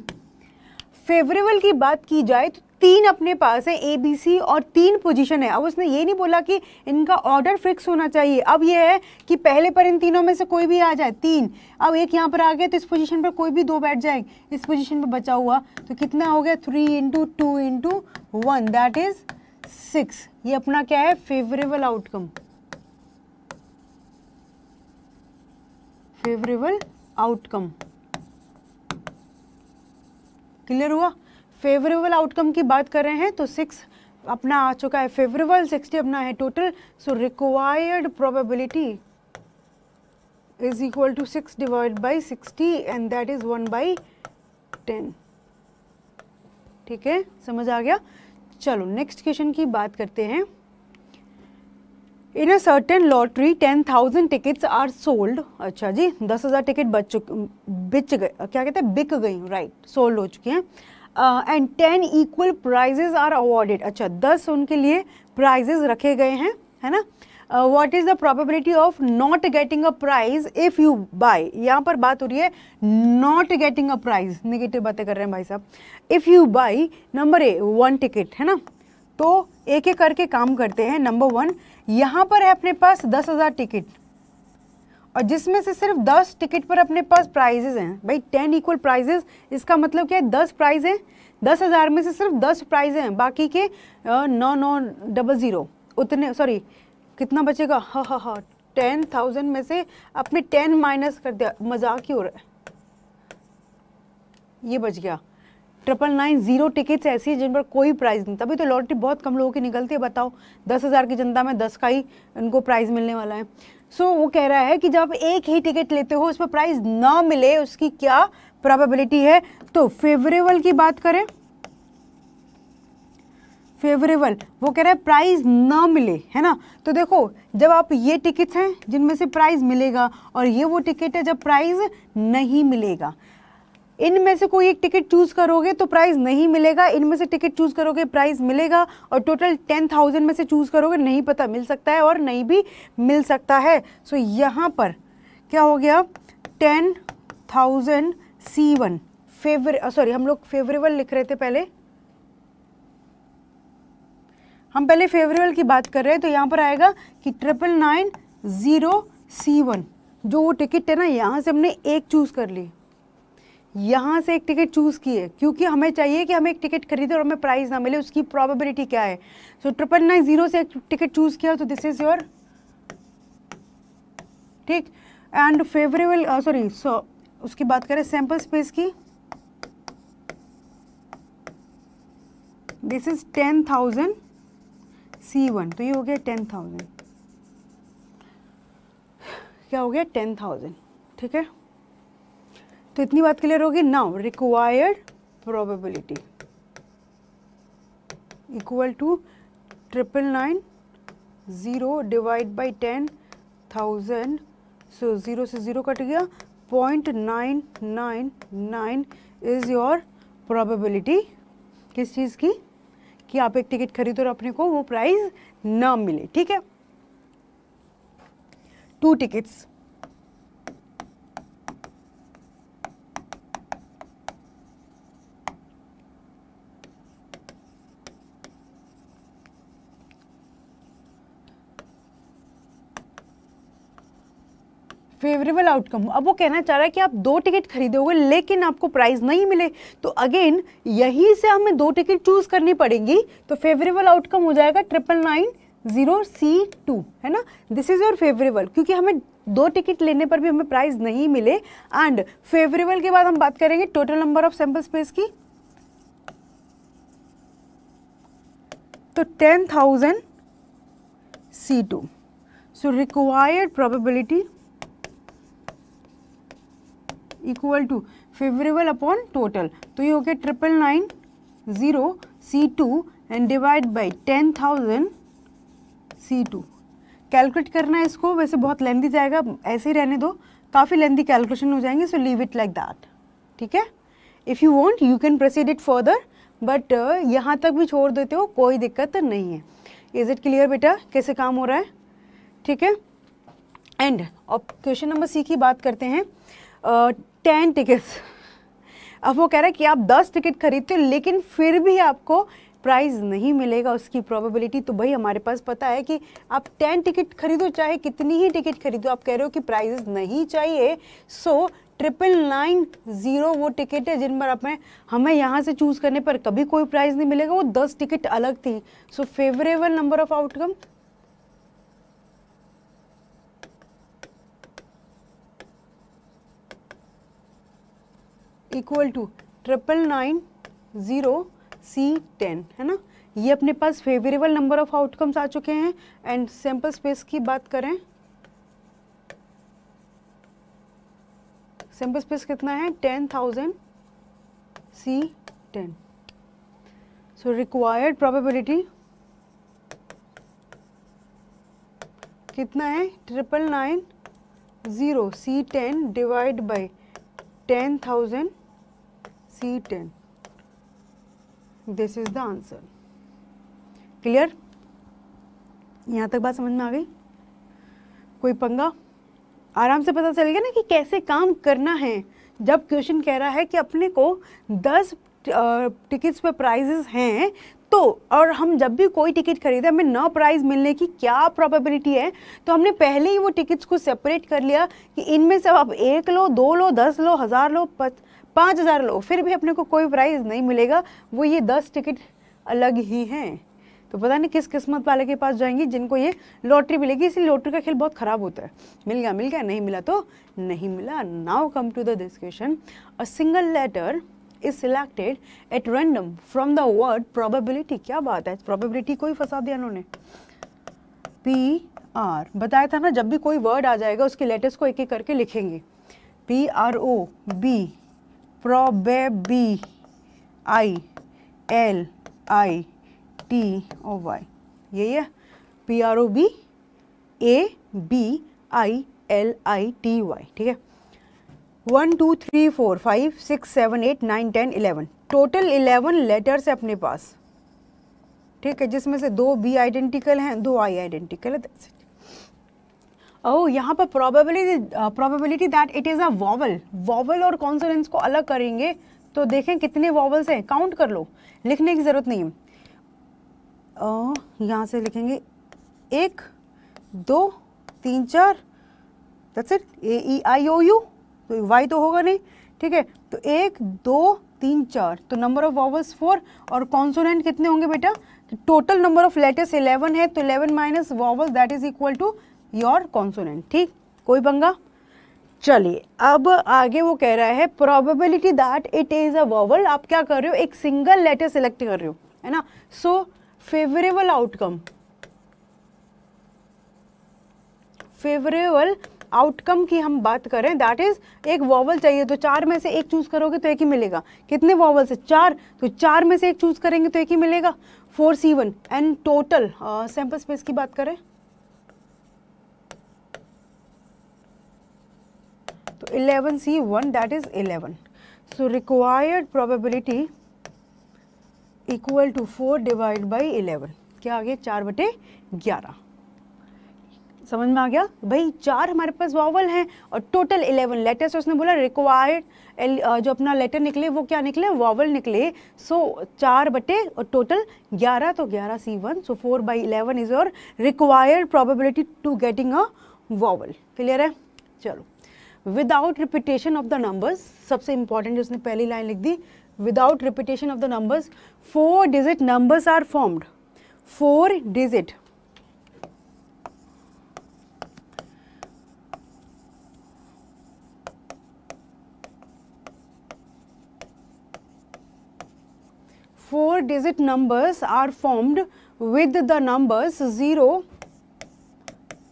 फेवरेबल की बात की जाए तो तीन अपने पास है ए बी सी और तीन पोजीशन है अब उसने ये नहीं बोला कि इनका ऑर्डर फिक्स होना चाहिए अब ये है कि पहले पर इन तीनों में से कोई भी आ जाए तीन अब एक यहाँ पर आ गया तो इस पोजीशन पर कोई भी दो बैठ जाए इस पोजीशन पर बचा हुआ तो कितना हो गया three into two into one that is six ये अपना क्या है favourable outcome favourable outcome clear हुआ फेवरेबल आउटकम की बात कर रहे हैं तो सिक्स अपना आ चुका है फेवरेबल सिक्सटी अपना है total so required probability is equal to six divide by sixty and that is one by ten ठीक है समझ आ गया चलो नेक्स्ट क्वेश्चन की बात करते हैं in a certain lottery ten thousand tickets are sold अच्छा जी दस हज़ार टिकट बच चुके बिच गए क्या कहते हैं बिक गई राइट सोल्ड हो चुकी हैं and ten equal prizes are awarded अच्छा दस उनके लिए प्राइजेज रखे गए हैं है ना what is the probability of not getting a prize if you buy यहाँ पर बात हो रही है not getting a prize negative बातें कर रहे हैं भाई साहब if you buy number A one ticket है ना तो एक एक करके काम करते हैं नंबर वन यहाँ पर है अपने पास दस हज़ार टिकट और जिसमें से सिर्फ दस टिकट पर अपने पास प्राइजेज हैं भाई टेन इक्वल प्राइजेज इसका मतलब क्या है दस प्राइज हैं दस हज़ार में से सिर्फ दस प्राइज हैं बाकी के नौ नौ डबल ज़ीरो उतने सॉरी कितना बचेगा हाँ हाँ हाँ टेन थाउजेंड में से अपने टेन माइनस कर दिया मजाक ही हो रहा है ये बच गया ट्रिपल नाइन जीरो टिकट्स ऐसी है जिन पर कोई प्राइज़ नहीं तभी तो लॉटरी बहुत कम लोगों की निकलती है बताओ दस हज़ार की जनता में दस का ही उनको प्राइज़ मिलने वाला है सो so, वो कह रहा है कि जब आप एक ही टिकट लेते हो उस पर प्राइज ना मिले उसकी क्या प्रोबेबिलिटी है तो फेवरेबल की बात करें फेवरेबल वो कह रहा है प्राइज ना मिले है ना तो देखो जब आप ये टिकट्स हैं जिनमें से प्राइज मिलेगा और ये वो टिकट है जब प्राइज नहीं मिलेगा इनमें से कोई एक टिकट चूज़ करोगे तो प्राइज़ नहीं मिलेगा इनमें से टिकट चूज़ करोगे प्राइज़ मिलेगा और टोटल टेन थाउजेंड में से चूज़ करोगे नहीं पता मिल सकता है और नहीं भी मिल सकता है सो so, यहाँ पर क्या हो गया ten thousand C one favour sorry हम लोग फेवरेबल लिख रहे थे पहले हम पहले फेवरेबल की बात कर रहे हैं तो यहाँ पर आएगा कि triple nine zero C one जो वो टिकट है ना यहाँ से हमने एक चूज़ कर ली यहाँ से एक टिकट चूज़ की है क्योंकि हमें चाहिए कि हमें एक टिकट खरीदे और हमें प्राइस ना मिले उसकी प्रोबेबिलिटी क्या है सो ट्रिपल नाइन ज़ीरो से एक टिकट चूज़ किया तो दिस इज़ योर ठीक एंड फेवरेबल सॉरी सो उसकी बात करें सैम्पल स्पेस की this is ten thousand C one तो ये हो गया टेन थाउजेंड क्या हो गया टेन थाउजेंड ठीक है तो इतनी बात क्लियर होगी now required probability equal to triple nine zero divide by ten thousand so zero से ज़ीरो कट गया point nine nine nine is your probability किस चीज़ की कि आप एक टिकट खरीदो और अपने को वो प्राइज ना मिले ठीक है टू टिकट्स फेवरेबल आउटकम हो अब वो कहना चाह रहा है कि आप दो टिकट खरीदोगे लेकिन आपको प्राइज नहीं मिले तो अगेन यहीं से हमें दो टिकट चूज़ करनी पड़ेगी तो फेवरेबल आउटकम हो जाएगा triple nine zero C two है ना दिस इज़ योर फेवरेबल क्योंकि हमें दो टिकट लेने पर भी हमें प्राइज नहीं मिले एंड फेवरेबल के बाद हम बात करेंगे total number of sample space की तो ten thousand C two so required probability equal to favourable upon total तो ये हो गया triple nine zero C two and divide by ten thousand C two calculate करना है इसको वैसे बहुत लेंदी जाएगा ऐसे ही रहने दो काफ़ी लेंदी कैलकुलेशन हो जाएंगे so leave it like that ठीक है if you want you can proceed it further but यहाँ तक भी छोड़ देते हो कोई दिक्कत नहीं है इज़ इट क्लियर बेटा कैसे काम हो रहा है ठीक है एंड अब क्वेश्चन नंबर सी की बात करते हैं टेन टिकट्स अब वो कह रहा है कि आप दस टिकट खरीदते हो लेकिन फिर भी आपको प्राइज़ नहीं मिलेगा उसकी प्रोबेबिलिटी तो भाई हमारे पास पता है कि आप टेन टिकट खरीदो चाहे कितनी ही टिकट खरीदो आप कह रहे हो कि प्राइजेस नहीं चाहिए सो ट्रिपल नाइन ज़ीरो वो टिकट है जिन पर आप हमें यहाँ से चूज़ करने पर कभी कोई प्राइज़ नहीं मिलेगा वो दस टिकट अलग थी so favourable number of outcome equal to triple nine zero C ten है ना ये अपने पास फेवरेबल नंबर ऑफ आउटकम्स आ चुके हैं एंड सैंपल स्पेस की बात करें सैंपल स्पेस कितना है ten thousand C ten so required probability कितना है triple nine zero C ten divide by ten thousand C10. This is the answer. Clear यहाँ तक बात समझ में आ गई कोई पंगा आराम से पता चल गया ना कि कैसे काम करना है जब क्वेश्चन कह रहा है कि अपने को 10 टिकट्स पे प्राइजेस हैं तो और हम जब भी कोई टिकट खरीदे हमें नौ प्राइज़ मिलने की क्या प्रोबेबिलिटी है तो हमने पहले ही वो टिकट्स को सेपरेट कर लिया कि इनमें से आप एक लो दो लो दस लो हज़ार लो पच पाँच हज़ार लोग फिर भी अपने को कोई प्राइज़ नहीं मिलेगा वो ये दस टिकट अलग ही हैं तो पता नहीं किस किस्मत वाले के पास जाएंगी जिनको ये लॉटरी मिलेगी इसलिए लॉटरी का खेल बहुत ख़राब होता है मिल गया मिल गया नहीं मिला तो नहीं मिला now come to the discussion a single letter is selected at random from the word probability क्या बात है प्रोबेबिलिटी को ही फंसा दिया उन्होंने पी आर बताया था ना जब भी कोई वर्ड आ जाएगा उसके लेटर्स को एक एक करके लिखेंगे P R O B probably i l i t o y यही है P R O B A B I L I T Y ठीक है one two three four five six seven eight nine ten eleven total eleven letters है अपने पास ठीक है जिसमें से दो बी आइडेंटिकल हैं दो आई आइडेंटिकल है ओह oh, यहाँ पर probability probability that it is a vowel vowel और कॉन्सोनेंस को अलग करेंगे तो देखें कितने वॉवल्स हैं काउंट कर लो लिखने की ज़रूरत नहीं है uh, यहाँ से लिखेंगे एक दो तीन चार that's it A E I O U तो वाई तो होगा नहीं ठीक है तो एक दो तीन चार तो नंबर ऑफ वॉवल्स फोर और कॉन्सोनेंट कितने होंगे बेटा total number of letters eleven है तो eleven minus vowels that is equal to your consonant ठीक कोई बंगा चलिए अब आगे वो कह रहा है probability that it is a vowel आप क्या कर रहे हो एक सिंगल लेटर सेलेक्ट कर रहे हो है ना सो फेवरेबल आउटकम फेवरेबल आउटकम की हम बात करें दैट इज एक वॉवल चाहिए तो चार में से एक चूज करोगे तो एक ही मिलेगा कितने वॉवल से चार तो चार में से एक चूज करेंगे तो एक ही मिलेगा four C one and total sample space की बात करें तो eleven C one that is eleven so required probability equal to four divide by eleven क्या आ गया चार बटे ग्यारह समझ में आ गया भाई चार हमारे पास वॉवल हैं और टोटल इलेवन लेटर्स उसने बोला रिक्वायर्ड जो अपना लेटर निकले वो क्या निकले वॉवल निकले सो so, चार बटे और टोटल ग्यारह तो ग्यारह C one so four by eleven is और required probability to getting a vowel clear है चलो without repetition of the numbers सबसे important है उसने line लिख without repetition of the numbers four digit numbers are formed four digit four digit numbers are formed with the numbers 0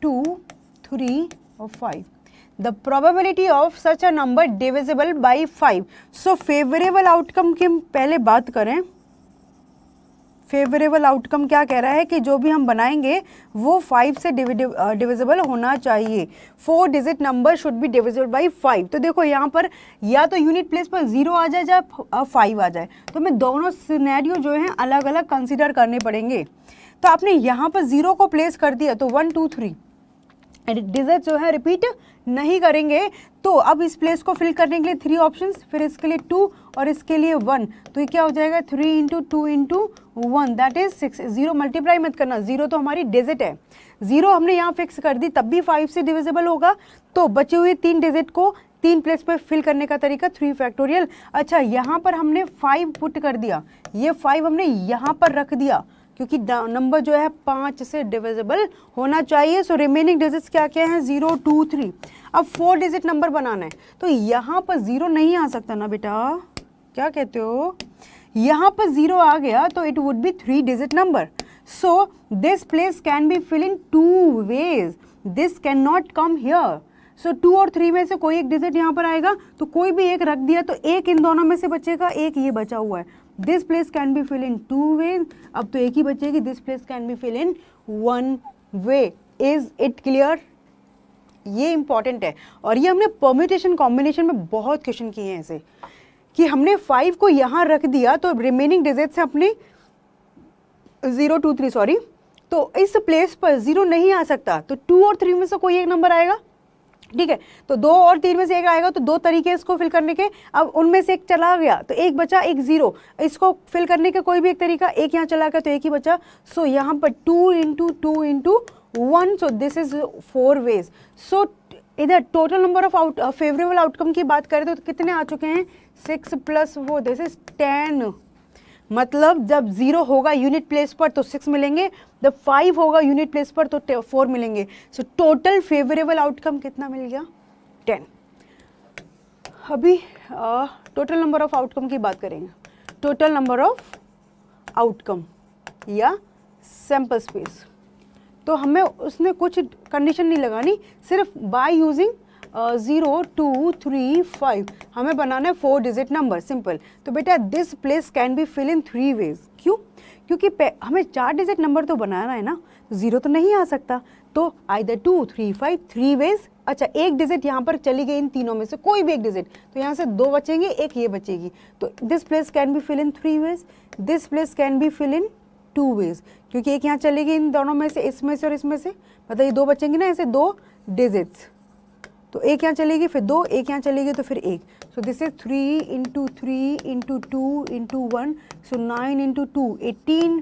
2 3 or 5 the probability of such a number divisible by 5 so favorable outcome की हम पहले बात करें favourable outcome क्या कह रहा है कि जो भी हम बनाएंगे वो फाइव से डिविजिबल होना चाहिए four digit number should be divisible by five तो देखो यहाँ पर या तो यूनिट प्लेस पर जीरो आ जाए या फाइव आ जाए तो हमें दोनों सिनेरियो जो हैं अलग अलग कंसिडर करने पड़ेंगे तो आपने यहाँ पर जीरो को प्लेस कर दिया तो वन टू थ्री डिजिट जो है रिपीट नहीं करेंगे तो अब इस प्लेस को फिल करने के लिए थ्री ऑप्शन फिर इसके लिए टू और इसके लिए वन तो ये क्या हो जाएगा three into two into one that is six zero multiply मत करना जीरो तो हमारी डिजिट है जीरो हमने यहाँ फिक्स कर दी तब भी फाइव से डिविजिबल होगा तो बचे हुए तीन डिजिट को तीन प्लेस पर फिल करने का तरीका थ्री फैक्टोरियल अच्छा यहाँ पर हमने फाइव पुट कर दिया ये फाइव हमने यहाँ पर रख दिया क्योंकि नंबर जो है पाँच से डिविजिबल होना चाहिए सो रिमेनिंग डिजिट्स क्या क्या हैं जीरो टू थ्री अब फोर डिजिट नंबर बनाना है तो यहाँ पर ज़ीरो नहीं आ सकता ना बेटा क्या कहते हो यहाँ पर ज़ीरो आ गया तो it would be three digit number so this place can be fill in two ways this can not come here so two और थ्री में से कोई एक डिजिट यहाँ पर आएगा तो कोई भी एक रख दिया तो एक इन दोनों में से बचेगा एक ये बचा हुआ है this place can be fill in two ways अब तो एक ही बचेगी this place can be fill in one way is it clear ये इंपॉर्टेंट है और ये हमने परम्यूटेशन कॉम्बिनेशन में बहुत क्वेश्चन किए हैं ऐसे कि हमने फाइव को यहाँ रख दिया तो रिमेनिंग डिजिट से अपने ज़ीरो टू थ्री सॉरी तो इस प्लेस पर ज़ीरो नहीं आ सकता तो टू और थ्री में से कोई एक नंबर आएगा ठीक है तो दो और तीन में से एक आएगा तो दो तरीके इसको फिल करने के अब उनमें से एक चला गया तो एक बचा एक ज़ीरो इसको फिल करने का कोई भी एक तरीका एक यहाँ चला गया तो एक ही बचा सो यहाँ पर two into two into one so this is four ways so इधर total number of out favorable outcome की बात करें तो कितने आ चुके हैं सिक्स प्लस वो दिस इज टेन मतलब जब जीरो होगा यूनिट प्लेस पर तो सिक्स मिलेंगे जब फाइव होगा यूनिट प्लेस पर तो फोर मिलेंगे सो टोटल फेवरेबल आउटकम कितना मिल गया टेन अभी टोटल नंबर ऑफ आउटकम की बात करेंगे टोटल नंबर ऑफ आउटकम या सैम्पल स्पेस तो हमें उसने कुछ कंडीशन नहीं लगानी सिर्फ by using zero two three five हमें बनाना है फोर डिजिट नंबर सिंपल तो बेटा this place can be fill in three ways क्यों क्योंकि हमें चार डिजिट नंबर तो बनाना है ना ज़ीरो तो नहीं आ सकता तो I the two three five three ways अच्छा एक डिजिट यहाँ पर चली गई इन तीनों में से कोई भी एक डिजिट तो यहाँ से दो बचेंगे एक ये बचेगी तो this place can be fill in three ways this place can be fill in two ways क्योंकि एक यहाँ चलेगी इन दोनों में से इसमें से और इसमें से मतलब ये दो बचेंगे ना ऐसे दो डिजिट्स तो एक यहाँ चलेगी फिर दो एक यहाँ चलेगी तो फिर एक so this is three into three into two into one so nine into two eighteen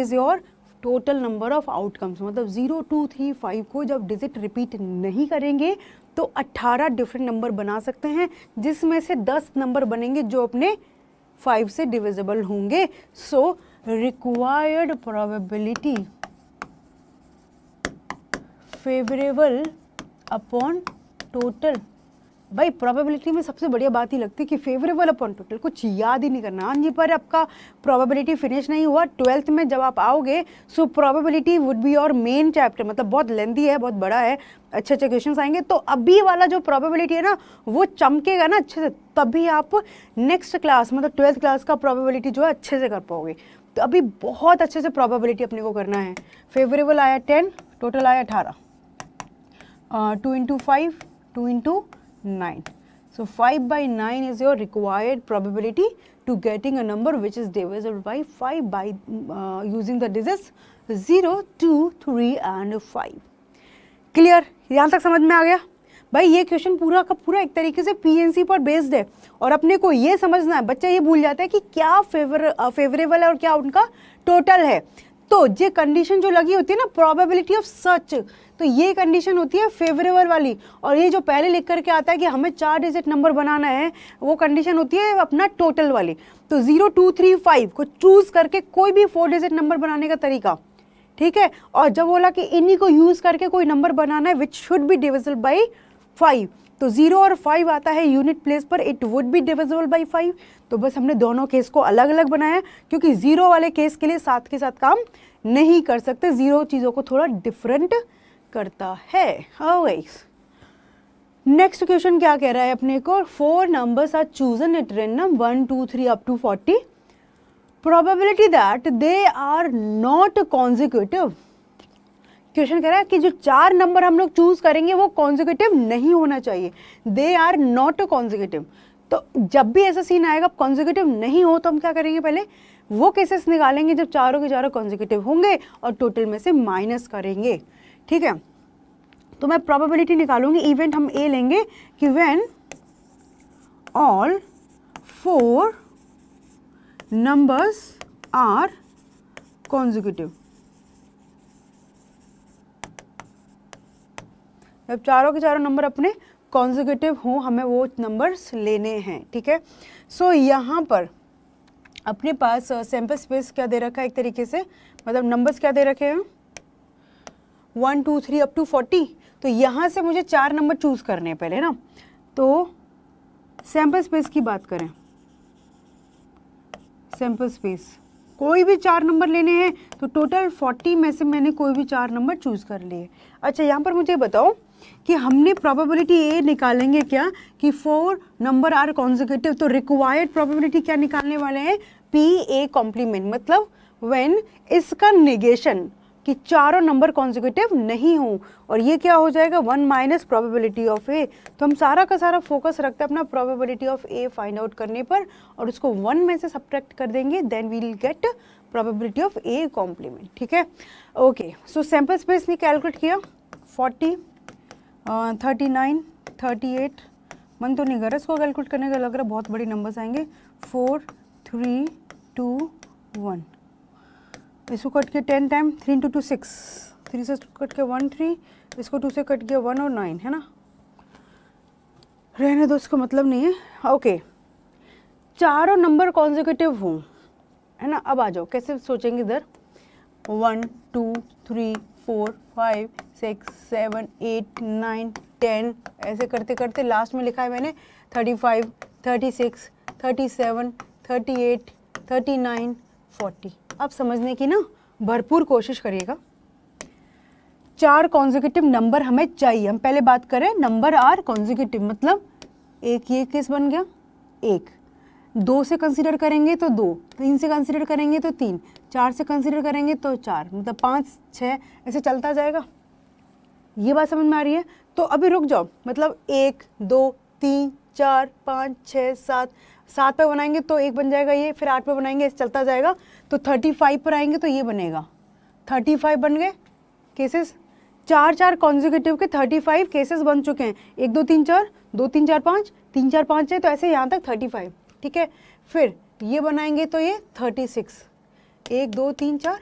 is your total number of outcomes मतलब ज़ीरो टू थ्री फाइव को जब डिजिट रिपीट नहीं करेंगे तो अट्ठारह डिफरेंट नंबर बना सकते हैं जिसमें से दस नंबर बनेंगे जो अपने फाइव से डिविजिबल होंगे so so, required probability favorable upon total भाई प्रोबेबिलिटी में सबसे बढ़िया बात ही लगती है कि फेवरेबल अपॉन टोटल कुछ याद ही नहीं करना हाँ जी पर आपका प्रोबेबिलिटी फिनिश नहीं हुआ ट्वेल्थ में जब आप आओगे सो प्रोबेबिलिटी वुड बी और मेन चैप्टर मतलब बहुत लेंदी है बहुत बड़ा है अच्छे अच्छे क्वेश्चन आएंगे तो अभी वाला जो प्रोबेबिलिटी है ना वो चमकेगा ना अच्छे से तभी आप नेक्स्ट क्लास मतलब ट्वेल्थ क्लास का प्रोबेबिलिटी जो है अच्छे से कर पाओगे तो अभी बहुत अच्छे से प्रॉबेबिलिटी अपने को करना है फेवरेबल आया 10, टोटल आया 18, 2 into five two into nine so 5 by nine is your required probability to getting a number which is divisible by five by using the digit zero two three and five clear यहाँ तक समझ में आ गया भाई ये question पूरा का पूरा एक तरीके से पीएनसी पर बेस्ड है और अपने को ये समझना है बच्चा ये भूल जाता है कि क्या फेवर फेवरेबल है और क्या उनका टोटल है तो ये कंडीशन जो लगी होती है ना प्रोबेबिलिटी ऑफ सच तो ये कंडीशन होती है फेवरेबल वाली और ये जो पहले लिख करके आता है कि हमें चार डिजिट नंबर बनाना है वो कंडीशन होती है अपना टोटल वाली तो ज़ीरो टू थ्री फाइव को चूज़ करके कोई भी फोर डिजिट नंबर बनाने का तरीका ठीक है और जब बोला कि इन्हीं को यूज़ करके कोई नंबर बनाना है which should be divisible by five तो जीरो और फाइव आता है यूनिट प्लेस पर it would be divisible by five तो बस हमने दोनों केस को अलग अलग बनाया क्योंकि जीरो वाले केस के लिए साथ के साथ काम नहीं कर सकते जीरो चीज़ों को थोड़ा डिफरेंट करता है ऑलवेज नेक्स्ट क्वेश्चन क्या कह रहा है अपने को four numbers are chosen at random one two three up to forty probability that they are not consecutive question कह रहा है कि जो चार नंबर हम लोग चूज करेंगे वो कॉन्जिक्यूटिव नहीं होना चाहिए they are not a consecutive तो जब भी ऐसा सीन आएगा कॉन्जिक्यूटिव नहीं हो तो हम क्या करेंगे पहले वो केसेस निकालेंगे जब चारों के चारों कॉन्जिक्यूटिव होंगे और टोटल में से माइनस करेंगे ठीक है तो मैं प्रॉबिलिटी निकालूंगी इवेंट हम ए लेंगे कि when all four numbers are consecutive जब चारों के चारों नंबर अपने कॉन्जिगेटिव हों हमें वो नंबर्स लेने हैं ठीक है सो so, यहाँ पर अपने पास सैम्पल uh, स्पेस क्या दे रखा है एक तरीके से मतलब नंबर्स क्या दे रखे हैं one two three up to forty तो यहाँ से मुझे चार नंबर चूज़ करने हैं पहले ना तो सैम्पल स्पेस की बात करें सैम्पल स्पेस कोई भी चार नंबर लेने हैं तो टोटल फोर्टी में से मैंने कोई भी चार नंबर चूज़ कर लिए अच्छा यहाँ पर मुझे बताओ कि हमने प्रोबेबिलिटी ए निकालेंगे क्या कि फोर नंबर आर कॉन्जिकेटिव तो रिक्वायर्ड प्रोबेबिलिटी क्या निकालने वाले हैं पी ए कॉम्प्लीमेंट मतलब व्हेन इसका निगेशन कि चारों नंबर कॉन्जिक्यूटिव नहीं हो और ये क्या हो जाएगा one minus probability of A तो हम सारा का सारा फोकस रखते हैं अपना probability of A find out करने पर और उसको वन में से सब्ट्रैक्ट कर देंगे then we will get probability of A complement ठीक है ओके सो सैम्पल स्पेस ने कैलकुलेट किया forty thirty nine thirty eight मन तो नहीं कर रहा इसको कैलकुलेट करने का लग रहा बहुत बड़े नंबर्स आएंगे फोर थ्री टू वन इसको कट किया ten time three into two six three से कट किया वन थ्री इसको टू से कट किया वन और नाइन है ना रहने दो इसका मतलब नहीं है ओके चारों नंबर कॉन्जिकटिव हों है ना अब आ जाओ कैसे सोचेंगे इधर one two three four five six seven eight nine ten ऐसे करते करते लास्ट में लिखा है मैंने thirty five thirty six thirty seven thirty eight thirty nine forty अब समझने की ना भरपूर कोशिश करिएगा चार कॉन्जिक्यूटिव नंबर हमें चाहिए हम पहले बात करें नंबर आर कॉन्जिक्यूटिव मतलब एक ये किस बन गया एक दो से कंसिडर करेंगे तो दो तीन से कंसिडर करेंगे तो तीन चार से कंसिडर करेंगे तो चार मतलब पाँच छः ऐसे चलता जाएगा ये बात समझ में आ रही है तो अभी रुक जाओ मतलब एक दो तीन चार पाँच छः सात सात पर बनाएंगे तो एक बन जाएगा ये फिर आठ पर बनाएंगे चलता जाएगा तो थर्टी फाइव पर आएंगे तो ये बनेगा थर्टी फाइव बन गए केसेस चार चार कॉन्जिक्यूटिव के थर्टी फाइव केसेस बन चुके हैं एक दो तीन चार दो तीन चार पाँच तीन चार पाँच है तो ऐसे यहाँ तक थर्टी फाइव ठीक है फिर ये बनाएंगे तो ये थर्टी सिक्स एक दो तीन चार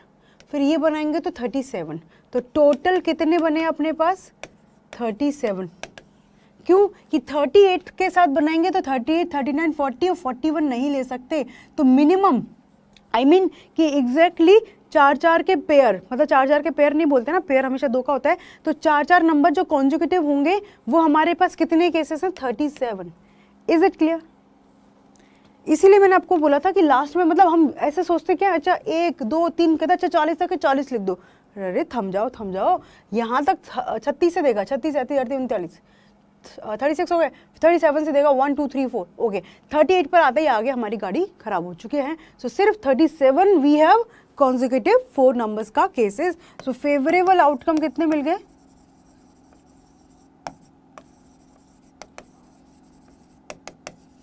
फिर ये बनाएंगे तो थर्टी सेवन तो टोटल कितने बने अपने पास थर्टी सेवन क्यों कि 38 के साथ बनाएंगे तो 38, 39, 40 और 41 नहीं ले सकते तो मिनिमम आई मीन कि एग्जैक्टली exactly चार चार के पेयर मतलब चार चार के पेयर नहीं बोलते ना पेयर हमेशा दो का होता है तो चार चार नंबर जो कॉन्जिक्यूटिव होंगे वो हमारे पास कितने केसेस हैं thirty seven is it clear इसीलिए मैंने आपको बोला था कि लास्ट में मतलब हम ऐसे सोचते क्या अच्छा एक दो तीन कहते अच्छा चालीस तक चालीस लिख दो अरे थम जाओ थम जाओ यहाँ तक छत्तीस से देगा छत्तीस अड़तीस उनतालीस थर्टी सिक्स हो गए थर्टी सेवन से देगा one two three four okay thirty eight पर आते ही आगे हमारी गाड़ी खराब हो चुकी है सो so, सिर्फ thirty seven we have consecutive four numbers का केसेस सो फेवरेबल आउटकम कितने मिल गए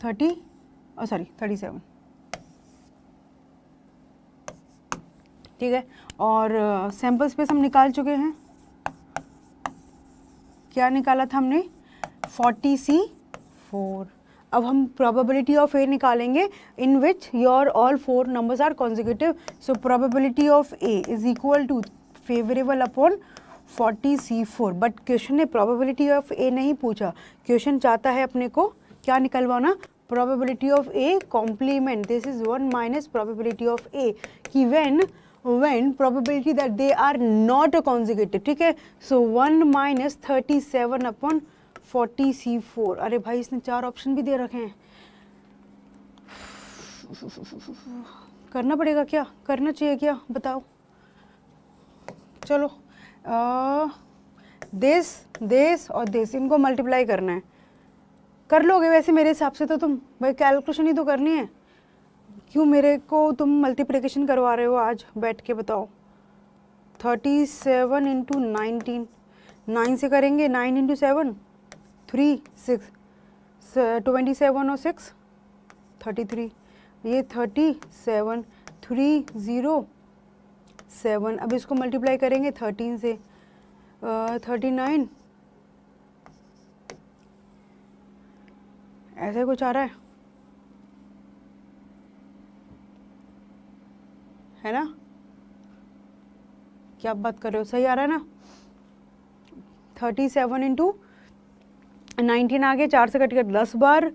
थर्टी सॉरी थर्टी सेवन ठीक है और uh, स्पेस हम निकाल चुके हैं क्या निकाला था हमने फोर्टी सी फोर अब हम प्रोबेबिलिटी ऑफ ए निकालेंगे in which your all four numbers are consecutive so probability of A is equal to favourable upon forty C four but question ने प्रोबेबिलिटी ऑफ ए नहीं पूछा question चाहता है अपने को क्या निकलवाना probability of A complement this is one minus probability of A कि when when probability that they are not a consecutive ठीक है so one minus thirty seven upon forty C four अरे भाई इसने चार ऑप्शन भी दे रखे हैं करना पड़ेगा क्या करना चाहिए क्या बताओ चलो आ, देश देश और देश इनको मल्टीप्लाई करना है कर लोगे वैसे मेरे हिसाब से तो तुम भाई कैलकुलेशन ही तो करनी है क्यों मेरे को तुम मल्टीप्लिकेशन करवा रहे हो आज बैठ के बताओ thirty seven into nineteen nine से करेंगे nine into seven three six twenty seven और सिक्स थर्टी थ्री ये thirty seven three zero seven अब इसको मल्टीप्लाई करेंगे थर्टीन से थर्टी नाइन ऐसे कुछ आ रहा है है ना क्या बात कर रहे हो सही आ रहा है ना थर्टी सेवन इंटू नाइनटीन आ गया चार से कट गया दस बार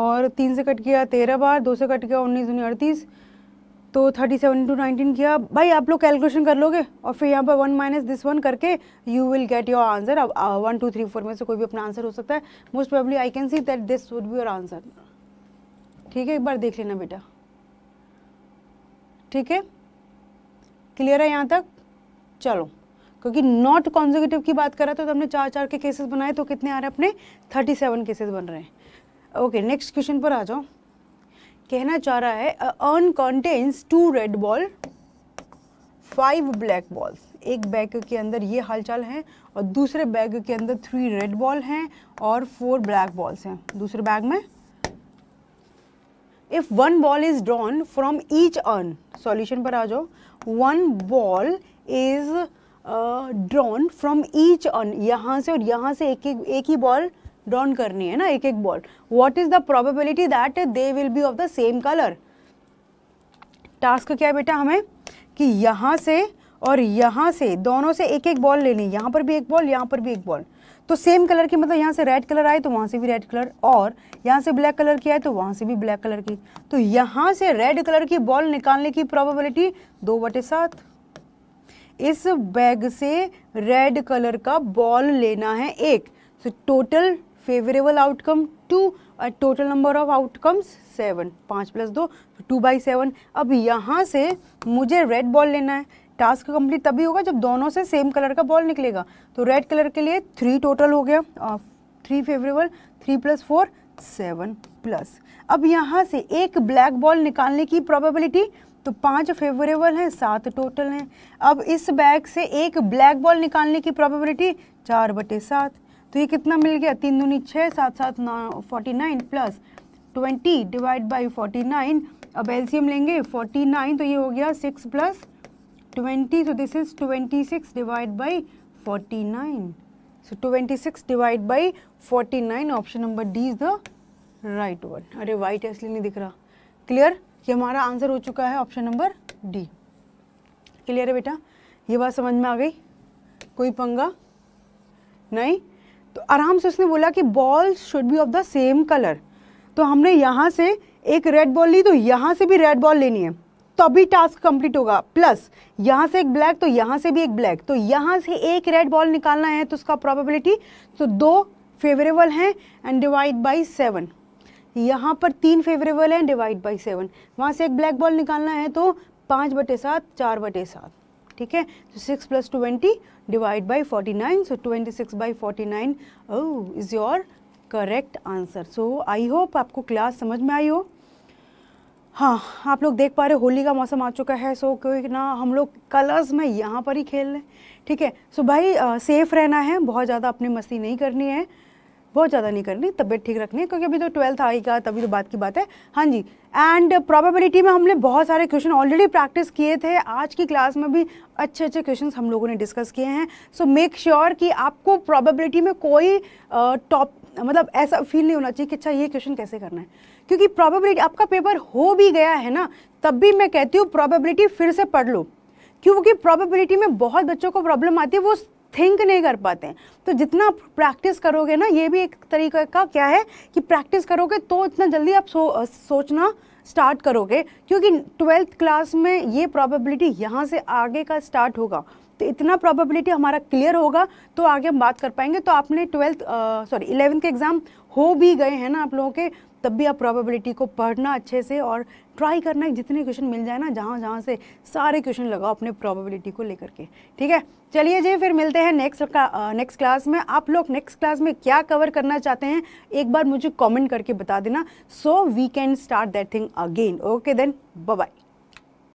और तीन से कट गया तेरह बार दो से कट गया उन्नीस उन्नीस अड़तीस तो थर्टी सेवन टू नाइनटीन किया भाई आप लोग कैलकुलेशन कर लोगे और फिर यहाँ पर वन माइनस दिस वन करके you will get your answer अब वन टू थ्री फोर में से कोई भी अपना आंसर हो सकता है most probably I can see that this would be your answer ठीक है एक बार देख लेना बेटा ठीक है क्लियर है यहाँ तक चलो क्योंकि नॉट कॉन्जिक्यूटिव की बात था तो हमने चार चार के केसेस बनाए तो कितने आ रहे हैं अपने थर्टी सेवन केसेस बन रहे हैं ओके नेक्स्ट क्वेश्चन पर आ जाओ कहना चाह रहा है urn contains two red ball five black balls एक बैग के अंदर ये हालचाल है और दूसरे बैग के अंदर थ्री रेड बॉल हैं और फोर ब्लैक बॉल्स हैं दूसरे बैग में if one ball is drawn from each urn solution पर आ जाओ one ball is drawn from each urn यहाँ से और यहाँ से एक एक एक ही बॉल ड्रॉन करनी है ना एक एक ball what is the probability that they will be of the same colour task क्या है बेटा हमें कि यहाँ से और यहाँ से दोनों से एक एक बॉल लेनी है यहाँ पर भी एक बॉल यहाँ पर भी एक बॉल तो सेम कलर की मतलब यहाँ से रेड कलर आए तो वहाँ से भी रेड कलर और यहाँ से ब्लैक कलर की आए तो वहाँ से भी ब्लैक कलर की तो यहाँ से रेड कलर की बॉल निकालने की प्रोबेबिलिटी दो बटे साथ इस बैग से रेड कलर का बॉल लेना है एक so total favorable outcome two और total number of outcomes seven पाँच प्लस दो टू बाई सेवन अब यहाँ से मुझे रेड बॉल लेना है टास्क कंप्लीट तभी होगा जब दोनों से सेम कलर का बॉल निकलेगा तो रेड कलर के लिए थ्री टोटल हो गया three favorable three plus four seven plus अब यहाँ से एक ब्लैक बॉल निकालने की प्रोबेबिलिटी तो पांच फेवरेबल हैं सात टोटल हैं अब इस बैग से एक ब्लैक बॉल निकालने की प्रोबेबिलिटी चार बटे सात तो ये कितना मिल गया तीन दूनी छः सात सात नौ forty nine plus twenty divide by forty nine अब एलसीएम लेंगे फोर्टी नाइन तो ये हो गया सिक्स प्लस ट्वेंटी तो this is twenty six divide by forty nine so twenty six divide by forty nine option number D is the right one अरे white है नहीं दिख रहा क्लियर ये हमारा आंसर हो चुका है ऑप्शन नंबर डी क्लियर है बेटा ये बात समझ में आ गई कोई पंगा नहीं तो आराम से उसने बोला कि ball should be of the same colour तो हमने यहाँ से एक रेड बॉल ली तो यहाँ से भी रेड बॉल लेनी है तभी टास्क कंप्लीट होगा प्लस यहाँ से एक ब्लैक तो यहाँ से भी एक ब्लैक तो यहाँ से एक रेड बॉल निकालना है तो उसका प्रॉबेबिलिटी तो दो फेवरेबल हैं एंड डिवाइड बाई सेवन यहाँ पर तीन फेवरेबल हैं डिवाइड बाई सेवन वहाँ से एक ब्लैक बॉल निकालना है तो पाँच बटे सात चार बटे सात ठीक है तो six plus twenty divide by forty nine so twenty six by forty nine oh is your correct answer so I hope आपको क्लास समझ में आई हो हाँ आप लोग देख पा रहे होली का मौसम आ चुका है सो क्योंकि ना हम लोग कलर्स में यहाँ पर ही खेल रहे ठीक है सो भाई आ, सेफ रहना है बहुत ज़्यादा अपनी मस्ती नहीं करनी है बहुत ज़्यादा नहीं करनी तबीयत ठीक रखनी है क्योंकि अभी तो ट्वेल्थ आई का तभी तो बात की बात है हाँ जी एंड प्रोबेबिलिटी में हमने बहुत सारे क्वेश्चन ऑलरेडी प्रैक्टिस किए थे आज की क्लास में भी अच्छे अच्छे क्वेश्चन हम लोगों ने डिस्कस किए हैं सो मेक श्योर कि आपको प्रोबेबिलिटी में कोई टॉप uh, मतलब ऐसा फील नहीं होना चाहिए कि अच्छा ये क्वेश्चन कैसे करना है क्योंकि प्रॉबेबिलिटी आपका पेपर हो भी गया है ना तब भी मैं कहती हूँ प्रोबेबिलिटी फिर से पढ़ लो क्योंकि प्रॉबेबिलिटी में बहुत बच्चों को प्रॉब्लम आती है वो थिंक नहीं कर पाते हैं तो जितना प्रैक्टिस करोगे ना ये भी एक तरीके का क्या है कि प्रैक्टिस करोगे तो इतना जल्दी आप सो, सोचना स्टार्ट करोगे क्योंकि ट्वेल्थ क्लास में ये प्रॉबेबिलिटी यहाँ से आगे का स्टार्ट होगा तो इतना प्रॉबेबिलिटी हमारा क्लियर होगा तो आगे हम बात कर पाएंगे तो आपने ट्वेल्थ सॉरी इलेवेंथ के एग्ज़ाम हो भी गए हैं ना आप लोगों के तब भी आप प्रॉबेबिलिटी को पढ़ना अच्छे से और ट्राई करना है जितने क्वेश्चन मिल जाए ना जहाँ जहाँ से सारे क्वेश्चन लगाओ अपने प्रॉबिलिटी को लेकर के ठीक है चलिए जी फिर मिलते हैं नेक्स्ट का नेक्स्ट क्लास में आप लोग नेक्स्ट क्लास में क्या कवर करना चाहते हैं एक बार मुझे कमेंट करके बता देना so we can start that thing again okay then bye